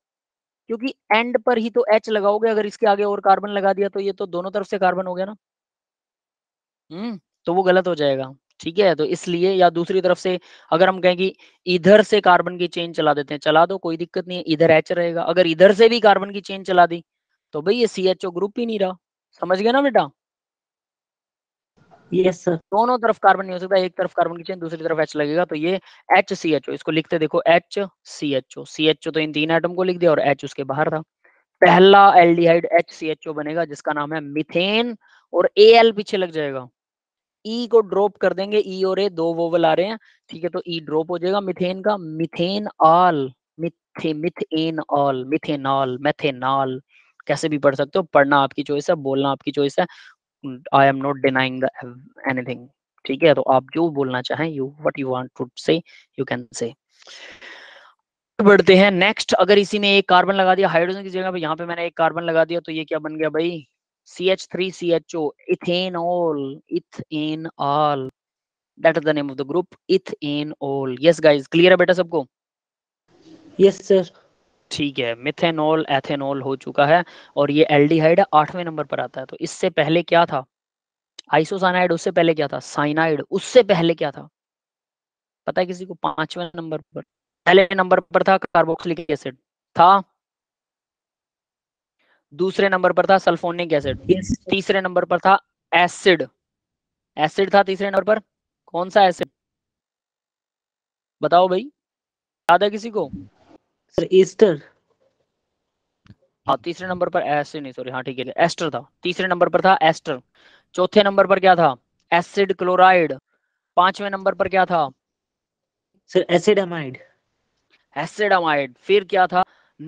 S1: क्योंकि एंड पर ही तो एच लगाओगे अगर इसके आगे और कार्बन लगा दिया तो ये तो दोनों तरफ से कार्बन हो गया ना हम्म तो वो गलत हो जाएगा ठीक है तो इसलिए या दूसरी तरफ से अगर हम कहें कि इधर से कार्बन की चेन चला देते हैं चला दो कोई दिक्कत नहीं है इधर एच रहेगा अगर इधर से भी कार्बन की चेन चला दी तो भाई ये सी ग्रुप ही नहीं रहा समझ गया ना बेटा यस सर दोनों तरफ कार्बन नहीं हो सकता एक तरफ कार्बन की चेन दूसरी तरफ एच लगेगा तो ये एच सी एच ओ इसको लिखते देखो H C H O C H O तो इन तीन आइटम को लिख दिया और एच उसके बाहर था पहला हाइड एच सी एच ओ बनेगा जिसका नाम है मिथेन और ए एल पीछे लग जाएगा ई e को ड्रॉप कर देंगे ई e और ए दो वोवल आ रहे हैं ठीक है तो ई e ड्रॉप हो जाएगा मिथेन का मिथेन आल मिथे मिथेन ऑल मिथेनॉल मैथेनॉल कैसे भी पढ़ सकते हो पढ़ना आपकी चॉइस है बोलना आपकी चॉइस है I am not denying anything ठीक है तो आप जो बोलना चाहें you what you want to say you can say बढ़ते हैं नेक्स्ट अगर इसी में एक कार्बन लगा दिया हाइड्रोजन की जगह पे यहाँ पे मैंने एक कार्बन लगा दिया तो ये क्या बन गया भाई C H three C H O ethanol ethanol that is the name of the group ethanol yes guys clear है बेटा सबको यस सर ठीक है मिथेनॉल एथेनॉल हो चुका है और ये एल्डिहाइड आठवें नंबर पर आता है तो इससे पहले क्या था आइसोसाइनाइड उससे पहले क्या था साइनाइड उससे पहले क्या था पता है किसी को पांचवें नंबर पर पहले नंबर पर था कार्बोक्सिलिक एसिड था दूसरे नंबर पर था सल्फोनिक एसिड तीसरे नंबर पर था एसिड एसिड था तीसरे नंबर पर कौन सा एसिड बताओ भाई याद है किसी को सर ईस्टर हाँ तीसरे नंबर पर एस नहीं सॉरी हाँ ठीक है एस्टर था तीसरे नंबर पर था एस्टर चौथे नंबर पर क्या था एसिड क्लोराइड पांचवें नंबर पर क्या था sir acid amide acid amide फिर क्या था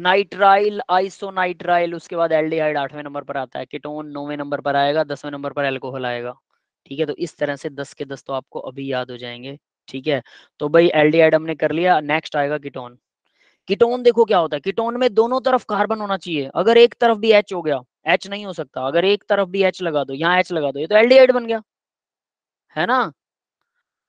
S1: नाइट्राइल आइसोनाइट्राइल उसके बाद एल्डिहाइड आठवें नंबर पर आता है किटोन नौवें नंबर पर आएगा दसवें नंबर पर एल्कोहल आएगा ठीक है तो इस तरह से दस के दस तो आपको अभी याद हो जाएंगे ठीक है तो भाई एल्डिहाइड हमने कर लिया नेक्स्ट आएगा किटोन कीटोन देखो क्या होता है कीटोन में दोनों तरफ कार्बन होना चाहिए अगर एक तरफ भी एच हो गया एच नहीं हो सकता अगर एक तरफ भी एच लगा दो यहाँ एच लगा दो ये तो एल बन गया है ना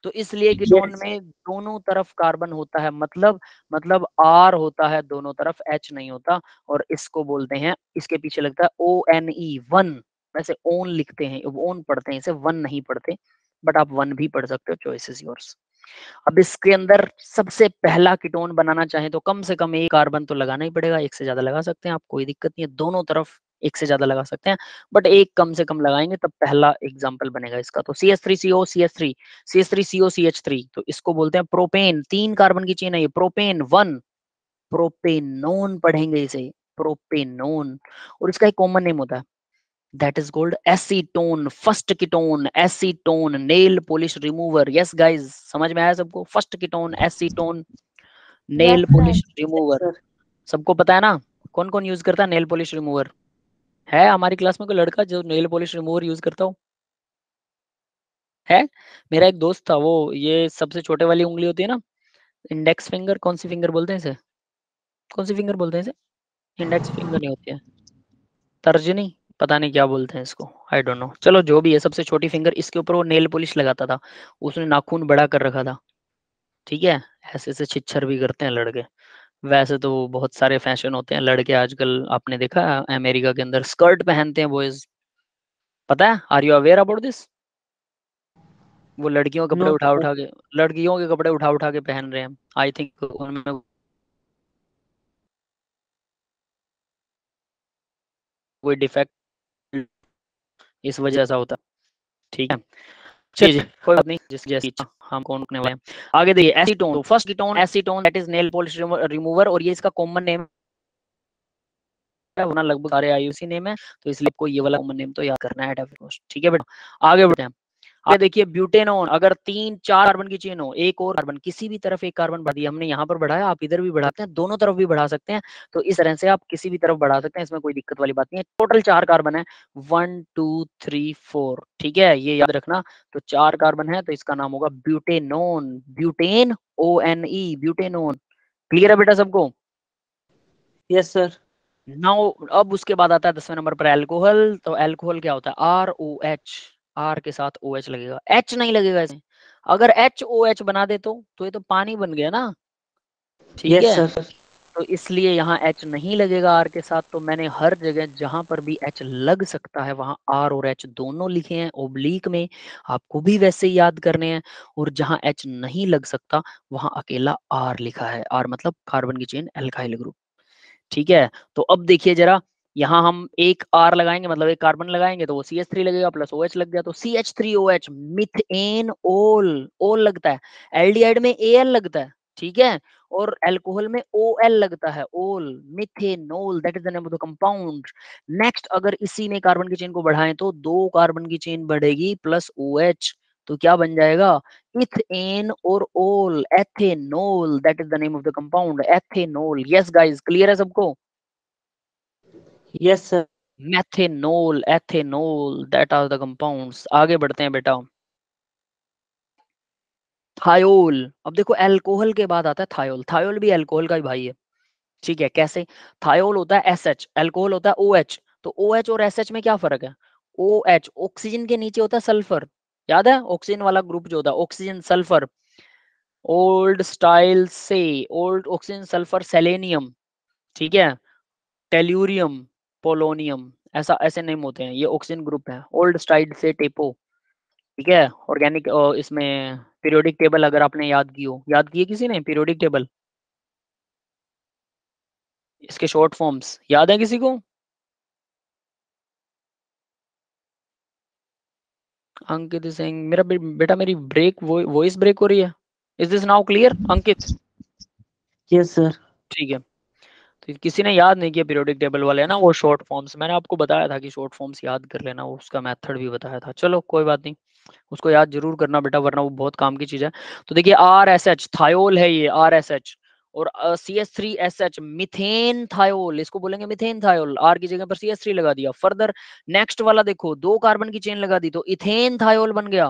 S1: तो इसलिए कीटोन yes. में दोनों तरफ कार्बन होता है मतलब मतलब आर होता है दोनों तरफ एच नहीं होता और इसको बोलते हैं इसके पीछे लगता है ओ एन ई वन वैसे ओन लिखते हैं ओन पढ़ते हैं इसे वन नहीं पढ़ते बट आप वन भी पढ़ सकते हो चॉइस इज योर्स अब इसके अंदर सबसे पहला कीटोन बनाना चाहे तो कम से कम एक कार्बन तो लगाना ही पड़ेगा एक से ज्यादा लगा सकते हैं आप कोई दिक्कत नहीं है दोनों तरफ एक से ज्यादा लगा सकते हैं बट एक कम से कम लगाएंगे तब पहला एग्जाम्पल बनेगा इसका तो C S three CO C S three C S three CO C H three तो इसको बोलते हैं प्रोपेन तीन कार्बन की चेन है ये प्रोपेन वन प्रोपेनोन पढ़ेंगे इसे प्रोपेनोन और इसका एक कॉमन नेम होता है that is called acetone first ketone acetone nail polish remover yes guys समझ में आया सबको first ketone acetone
S2: nail yes, polish
S1: sir. remover सबको पता है ना कौन कौन यूज करता है नेल पॉलिश रिमूवर है हमारी क्लास में कोई लड़का जो नेल पॉलिश रिमूवर यूज करता हो है मेरा एक दोस्त था वो ये सबसे छोटे वाली उंगली होती है ना इंडेक्स फिंगर कौन सी फिंगर बोलते हैं इसे कौन सी फिंगर बोलते हैं इसे इंडेक्स फिंगर नहीं होती है तर्जनी पता नहीं क्या बोलते हैं इसको आई डोंट नो चलो जो भी है सबसे छोटी फिंगर इसके ऊपर वो नेल पॉलिश लगाता था उसने नाखून बड़ा कर रखा था ठीक है ऐसे ऐसे छिछर भी करते हैं लड़के वैसे तो बहुत सारे फैशन होते हैं लड़के आजकल आपने देखा अमेरिका के अंदर स्कर्ट पहनते हैं बॉयज पता है are you aware about this वो लड़कियों के कपड़े no, उठा उठा के लड़कियों के कपड़े उठा उठा के पहन रहे हैं आई थिंक उनमें कोई डिफेक्ट इस वजह से होता ठीक है कोई बात नहीं जिस जैसी हम कौन वाले आगे देखिए एसीटोन तो first ketone acetone that is nail polish remover और ये इसका कॉमन नेम लगभग सारे आईयूसी नेम है तो इसलिए आपको ये वाला कॉमन नेम तो याद करना है ठीक है बेटा आगे बढ़ते हैं आप देखिए ब्यूटेनोन अगर तीन चार कार्बन की चेन हो एक और कार्बन किसी भी तरफ एक कार्बन बढ़ा दिया हमने यहाँ पर बढ़ाया आप इधर भी बढ़ाते हैं दोनों तरफ भी बढ़ा सकते हैं तो इस तरह से आप किसी भी तरफ बढ़ा सकते हैं इसमें कोई दिक्कत वाली बात नहीं है टोटल चार कार्बन है वन टू थ्री फोर ठीक है ये याद रखना तो चार कार्बन है तो इसका नाम होगा butanone butane O N E butanone clear है बेटा सबको यस सर नाउ अब उसके बाद आता है दसवें नंबर पर एल्कोहल तो एल्कोहल क्या होता है आर ओ एच आर के साथ ओ OH एच लगेगा एच नहीं लगेगा इसमें अगर एच ओ एच बना दे तो तो ये तो पानी बन गया ना ठीक yes, है sir. तो इसलिए यहाँ एच नहीं लगेगा आर के साथ तो मैंने हर जगह जहां पर भी एच लग सकता है वहां आर और एच दोनों लिखे हैं ओब्लीक में आपको भी वैसे ही याद करने हैं और जहां एच नहीं लग सकता वहां अकेला आर लिखा है आर मतलब कार्बन की चेन एल्काइल ग्रुप ठीक है तो अब देखिए जरा यहाँ हम एक आर लगाएंगे मतलब एक कार्बन लगाएंगे तो वो सी एच थ्री लगेगा प्लस ओ OH एच लग गया तो C H three O H meth an ol ol लगता है एल डी एड में ए एल लगता है ठीक है और एल्कोहल में ओ एल लगता है ol methanol that is the name of the compound next अगर इसी में कार्बन की चेन को बढ़ाएं तो दो कार्बन की चेन बढ़ेगी प्लस ओ एच तो क्या बन जाएगा इथेन और ol ethanol that is the name of the compound ethanol yes guys clear है सबको yes sir methanol that are the compounds आगे बढ़ते हैं बेटा थायोल अब देखो एल्कोहल के बाद आता है थायोल थायोल भी एल्कोहल का ही भाई है ठीक है कैसे थायोल होता है एस एच एल्कोहल होता है ओ एच तो ओ एच और एस एच में क्या फर्क है ओ एच ऑक्सीजन के नीचे होता है सल्फर याद है ऑक्सीजन वाला ग्रुप जो होता है ऑक्सीजन सल्फर ओल्ड स्टाइल से ओल्ड ऑक्सीजन सल्फर सेलेनियम ठीक है टेल्यूरियम पोलोनियम ऐसा ऐसे नहीं होते हैं ये ऑक्सीजन ग्रुप है ओल्ड स्टाइड से टेपो ठीक है ऑर्गेनिक इसमें पीरियोडिक टेबल अगर आपने याद की हो याद किए किसी ने पीरियोडिक टेबल इसके शॉर्ट फॉर्म्स याद है किसी को अंकित सिंह मेरा बेटा मेरी ब्रेक वॉइस ब्रेक हो रही है is this now clear Ankit yes sir ठीक है तो किसी ने याद नहीं किया पीरियोडिक टेबल वाले ना वो शॉर्ट फॉर्म्स मैंने आपको बताया था कि शॉर्ट फॉर्म्स याद कर लेना उसका मेथड भी बताया था चलो कोई बात नहीं उसको याद जरूर करना बेटा वरना वो बहुत काम की चीज है तो देखिए आर एस एच थायोल है ये आर एस एच और C S three S H methane thiol इसको बोलेंगे मिथेन थायोल आर की जगह पर सी एस थ्री लगा दिया फर्दर नेक्स्ट वाला देखो दो कार्बन की चेन लगा दी तो इथेन थायोल बन गया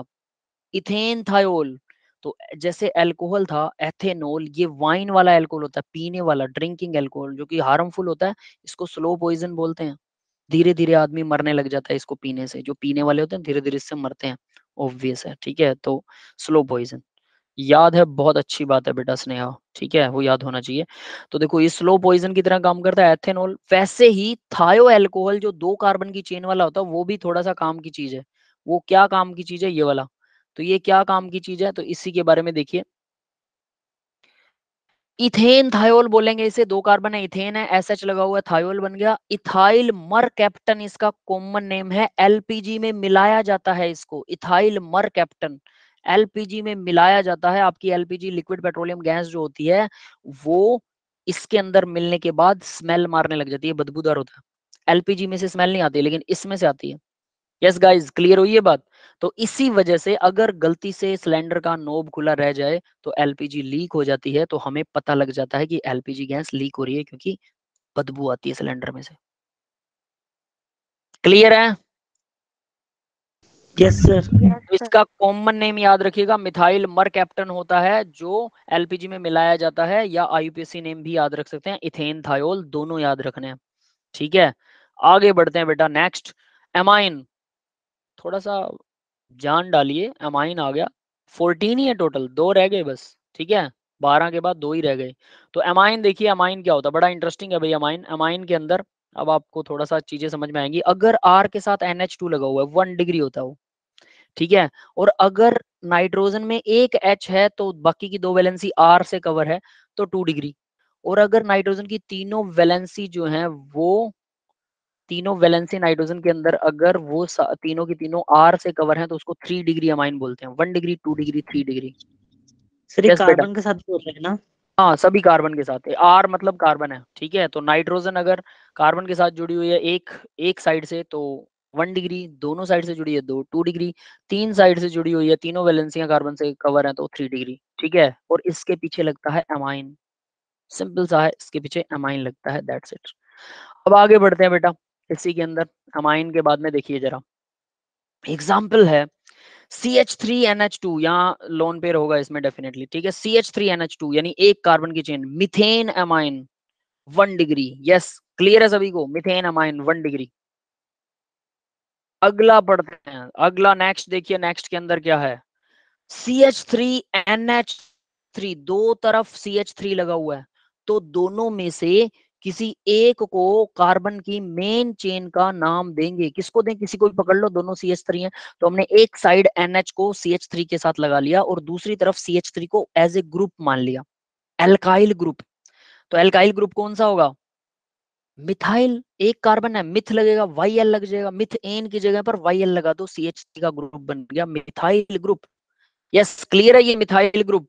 S1: इथेन थायोल तो जैसे अल्कोहल था एथेनॉल ये वाइन वाला अल्कोहल होता है पीने वाला ड्रिंकिंग अल्कोहल जो कि हार्मफुल होता है इसको स्लो पॉइजन बोलते हैं धीरे धीरे आदमी मरने लग जाता है इसको पीने से जो पीने वाले होते हैं धीरे धीरे इससे मरते हैं ऑब्वियस है ठीक है तो स्लो पॉइजन याद है बहुत अच्छी बात है बेटा स्नेहा ठीक है वो याद होना चाहिए तो देखो ये स्लो पॉइजन की तरह काम करता है एथेनॉल वैसे ही थायो एल्कोहल जो दो कार्बन की चेन वाला होता है वो भी थोड़ा सा काम की चीज है वो क्या काम की चीज है ये वाला तो ये क्या काम की चीज है तो इसी के बारे में देखिए इथेन थायोल बोलेंगे इसे दो कार्बन है इथेन है एच लगा हुआ थायोल बन गया इथाइल मर कैप्टन इसका कॉमन नेम है एलपीजी में मिलाया जाता है इसको इथाइल मर कैप्टन एलपीजी में मिलाया जाता है आपकी एलपीजी लिक्विड पेट्रोलियम गैस जो होती है वो इसके अंदर मिलने के बाद स्मेल मारने लग जाती है बदबूदार होता है एलपीजी में से स्मेल नहीं आती लेकिन इसमें से आती है यस गाइस क्लियर हुई है बात तो इसी वजह से अगर गलती से सिलेंडर का नोब खुला रह जाए तो एलपीजी लीक हो जाती है तो हमें पता लग जाता है कि एलपीजी गैस लीक हो रही है क्योंकि बदबू आती है सिलेंडर में से क्लियर है यस yes, सर तो इसका कॉमन नेम याद रखिएगा मिथाइल मर कैप्टन होता है जो एलपीजी में मिलाया जाता है या आईपीसी नेम भी याद रख सकते हैं इथेन थायोल दोनों याद रखने हैं ठीक है आगे बढ़ते हैं बेटा नेक्स्ट एमाइन थोड़ा सा जान डालिए अमाइन आ गया फोर्टीन ही है टोटल दो रह गए बस ठीक है बारह के बाद दो ही रह गए तो अमाइन देखिए अमाइन क्या होता है बड़ा इंटरेस्टिंग है भाई अमाइन अमाइन के अंदर अब आपको थोड़ा सा चीजें समझ में आएंगी अगर आर के साथ एन एच टू लगा हुआ है वन डिग्री होता है वो ठीक है और अगर नाइट्रोजन में एक एच है तो बाकी की दो वैलेंसी आर से कवर है तो टू डिग्री और अगर नाइट्रोजन की तीनों वैलेंसी जो है वो तीनों वैलेंसिन नाइट्रोजन के अंदर अगर वो तीनों की तीनों आर से कवर है तो उसको थ्री डिग्री अमाइन बोलते हैं one degree two degree three degree carbon के साथ बोल रहे हैं ना हाँ सभी कार्बन के साथ है आर मतलब कार्बन है ठीक है तो नाइट्रोजन अगर कार्बन के साथ जुड़ी हुई है एक एक साइड से तो वन डिग्री दोनों साइड से जुड़ी है दो टू डिग्री तीन साइड से जुड़ी हुई है तीनों वैलेंसियां कार्बन से कवर है तो थ्री डिग्री ठीक है और इसके पीछे लगता है अमाइन सिंपल सा है इसके पीछे अमाइन लगता है दैट्स इट अब आगे बढ़ते हैं बेटा इसी के अंदर अमाइन के बाद में देखिए जरा एग्जाम्पल है C H three N H two यहाँ लोन पेयर होगा इसमें डेफिनेटली ठीक है C H three N H two यानी एक कार्बन की chain methane amine one degree yes clear है सभी को मिथेन अमाइन वन डिग्री अगला पढ़ते हैं अगला नेक्स्ट देखिए नेक्स्ट के अंदर क्या है C H three N H three दो तरफ सी एच थ्री लगा हुआ है तो दोनों में से किसी एक को कार्बन की मेन चेन का नाम देंगे किसको दें किसी को भी पकड़ लो दोनों सी एच थ्री है तो हमने एक साइड एन एच को सी एच थ्री के साथ लगा लिया और दूसरी तरफ सी एच थ्री को एज ए ग्रुप मान लिया एल्काइल ग्रुप तो एल्काइल ग्रुप कौन सा होगा मिथाइल एक कार्बन है मिथ लगेगा वाई एल लग जाएगा मिथ एन की जगह पर वाई एल लगा दो सी एच थ्री का ग्रुप बन गया मिथाइल ग्रुप यस क्लियर है ये methyl group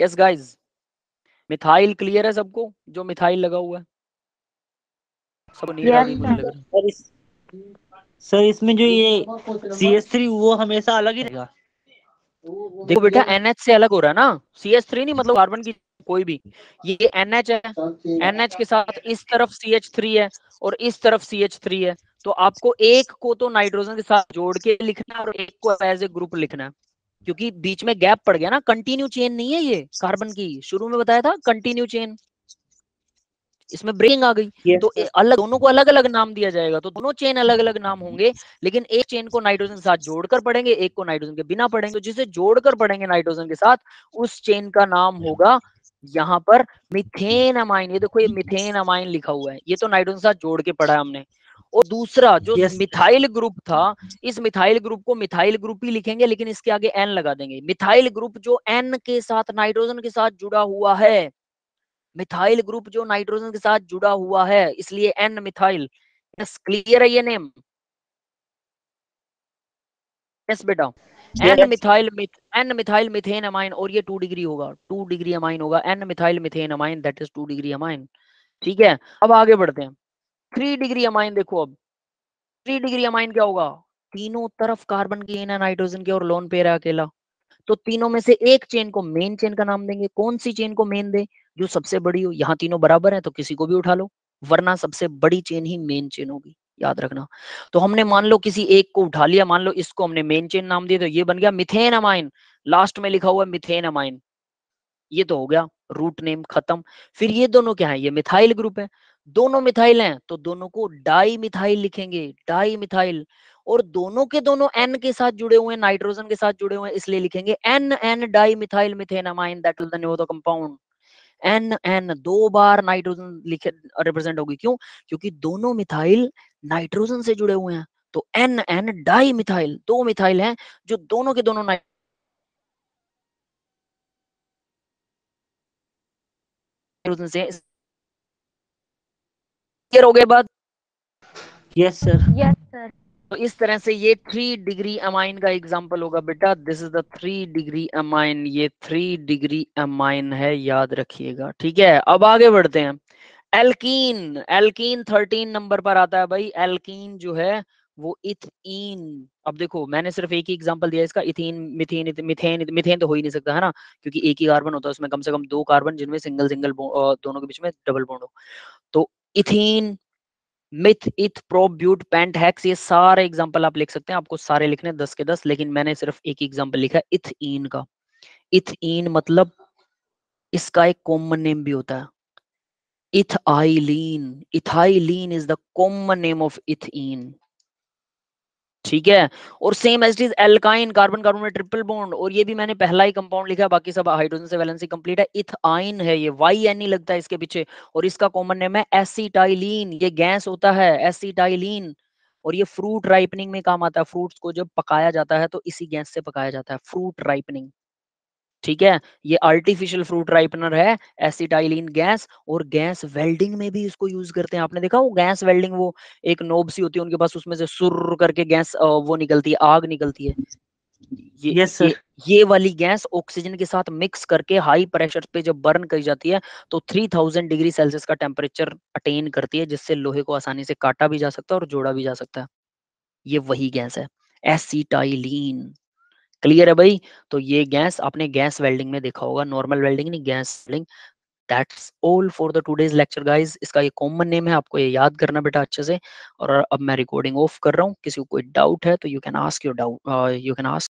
S1: yes guys methyl clear है सबको जो मिथाइल लगा हुआ है सब सर इसमें जो ये सी एस थ्री वो हमेशा अलग ही रहेगा देखो बेटा एनएच से अलग हो रहा है ना सी एस थ्री नहीं मतलब कार्बन की कोई भी ये एनएच है एनएच के साथ इस तरफ सी एच थ्री है और इस तरफ सी एच थ्री है तो आपको एक को तो नाइट्रोजन के साथ जोड़ के लिखना है और एक को एज ए ग्रुप लिखना है क्योंकि बीच में गैप पड़ गया ना कंटिन्यू चेन नहीं है ये कार्बन की शुरू में बताया था कंटिन्यू चेन इसमें ब्रेकिंग आ गई yes, तो अलग दोनों को अलग अलग नाम दिया जाएगा तो दोनों चेन अलग अलग नाम होंगे लेकिन एक चेन को नाइट्रोजन के साथ जोड़कर पढ़ेंगे एक को नाइट्रोजन के बिना पढ़ेंगे तो जिसे जोड़कर पढ़ेंगे नाइट्रोजन के साथ उस चेन का नाम होगा यहाँ पर मिथेन अमाइन ये देखो ये मिथेन अमाइन लिखा हुआ है ये तो नाइट्रोजन के साथ जोड़ के पढ़ा है हमने और दूसरा जो yes. मिथाइल ग्रुप था इस मिथाइल ग्रुप को मिथाइल ग्रुप ही लिखेंगे लेकिन इसके आगे एन लगा देंगे मिथाइल ग्रुप जो एन के साथ नाइट्रोजन के साथ जुड़ा हुआ है मिथाइल ग्रुप जो नाइट्रोजन के साथ जुड़ा हुआ है इसलिए एन मिथाइल यस क्लियर है ये नेम यस बेटा N methyl N methyl methane amine और ये टू डिग्री होगा टू डिग्री अमाइन होगा N methyl methane amine that is two degree amine ठीक है अब आगे बढ़ते हैं थ्री डिग्री अमाइन देखो अब थ्री डिग्री अमाइन क्या होगा तीनों तरफ कार्बन की है नाइट्रोजन की और लोन पेयर है अकेला तो तीनों में से एक चेन को मेन चेन का नाम देंगे कौन सी चेन को मेन दे जो सबसे बड़ी हो यहाँ तीनों बराबर है तो किसी को भी उठा लो वरना सबसे बड़ी चेन ही मेन चेन होगी याद रखना तो हमने मान लो किसी एक को उठा लिया मान लो इसको हमने मेन चेन नाम दिया तो ये बन गया मिथेन अमाइन लास्ट में लिखा हुआ मिथेन अमाइन ये तो हो गया रूट नेम खत्म फिर ये दोनों क्या है ये मिथाइल ग्रुप है दोनों मिथाइल हैं तो दोनों को डाई मिथाइल लिखेंगे डाई मिथाइल और दोनों के दोनों एन के साथ जुड़े हुए नाइट्रोजन के साथ जुड़े हुए इसलिए लिखेंगे N N di methyl methanamine that is the name the compound N N दो बार नाइट्रोजन लिखे रिप्रेजेंट होगी क्यों क्योंकि दोनों मिथाइल नाइट्रोजन से जुड़े हुए हैं तो एन एन डाई मिथाइल दो मिथाइल हैं जो दोनों के दोनों नाइट्रोजन से क्लियर हो गए बात यस सर यस सर तो इस तरह से ये थ्री डिग्री अमाइन का एग्जांपल होगा बेटा this is the three degree amine ये थ्री डिग्री अमाइन है याद रखिएगा ठीक है अब आगे बढ़ते हैं एल्कीन एल्कीन थर्टीन नंबर पर आता है भाई एल्कीन जो है वो इथीन अब देखो मैंने सिर्फ एक ही एग्जांपल दिया इसका इथीन मिथेन मिथेन मिथेन तो हो ही नहीं सकता है ना क्योंकि एक ही कार्बन होता है उसमें कम से कम दो कार्बन जिनमें सिंगल सिंगल दोनों के बीच में डबल बॉन्ड हो ethene meth eth prop but paint hacks ये सारे एग्जांपल आप लिख सकते हैं आपको सारे लिखने दस के दस लेकिन मैंने सिर्फ एक एग्जांपल लिखा इथ इन का इथ इन मतलब इसका एक कॉमन नेम भी होता है इथ आई आई ethylene is the common name of ethyne ठीक है और same as is alkyne carbon carbon में ट्रिपल बॉन्ड और ये भी मैंने पहला ही कंपाउंड लिखा बाकी सब हाइड्रोजन से वैलेंसी कंप्लीट है इथ आइन है ये वाई एन ही लगता है इसके पीछे और इसका कॉमन नेम है एसीटाइलिन ये गैस होता है एसिटाइलिन और ये फ्रूट राइपनिंग में काम आता है फ्रूट्स को जब पकाया जाता है तो इसी गैस से पकाया जाता है फ्रूट राइपनिंग ठीक है ये आर्टिफिशियल फ्रूट राइपनर है एसिटाइलिन गैस और गैस वेल्डिंग में भी इसको यूज करते हैं आपने देखा वो गैस वेल्डिंग वो एक नोब सी होती है उनके पास उसमें से सुर करके गैस वो निकलती है आग निकलती है ये, yes, ये ये वाली गैस ऑक्सीजन के साथ मिक्स करके हाई प्रेशर पे जब बर्न करी जाती है तो 3000 डिग्री सेल्सियस का टेम्परेचर अटेन करती है जिससे लोहे को आसानी से काटा भी जा सकता है और जोड़ा भी जा सकता है ये वही गैस है एसिटाइलिन क्लियर है भाई तो ये गैस आपने गैस वेल्डिंग में देखा होगा नॉर्मल वेल्डिंग नहीं gas welding that's all for the day's lecture guys इसका ये कॉमन नेम है आपको ये याद करना बेटा अच्छे से और अब मैं रिकॉर्डिंग ऑफ कर रहा हूँ किसी को कोई डाउट है तो you can ask your doubt you can ask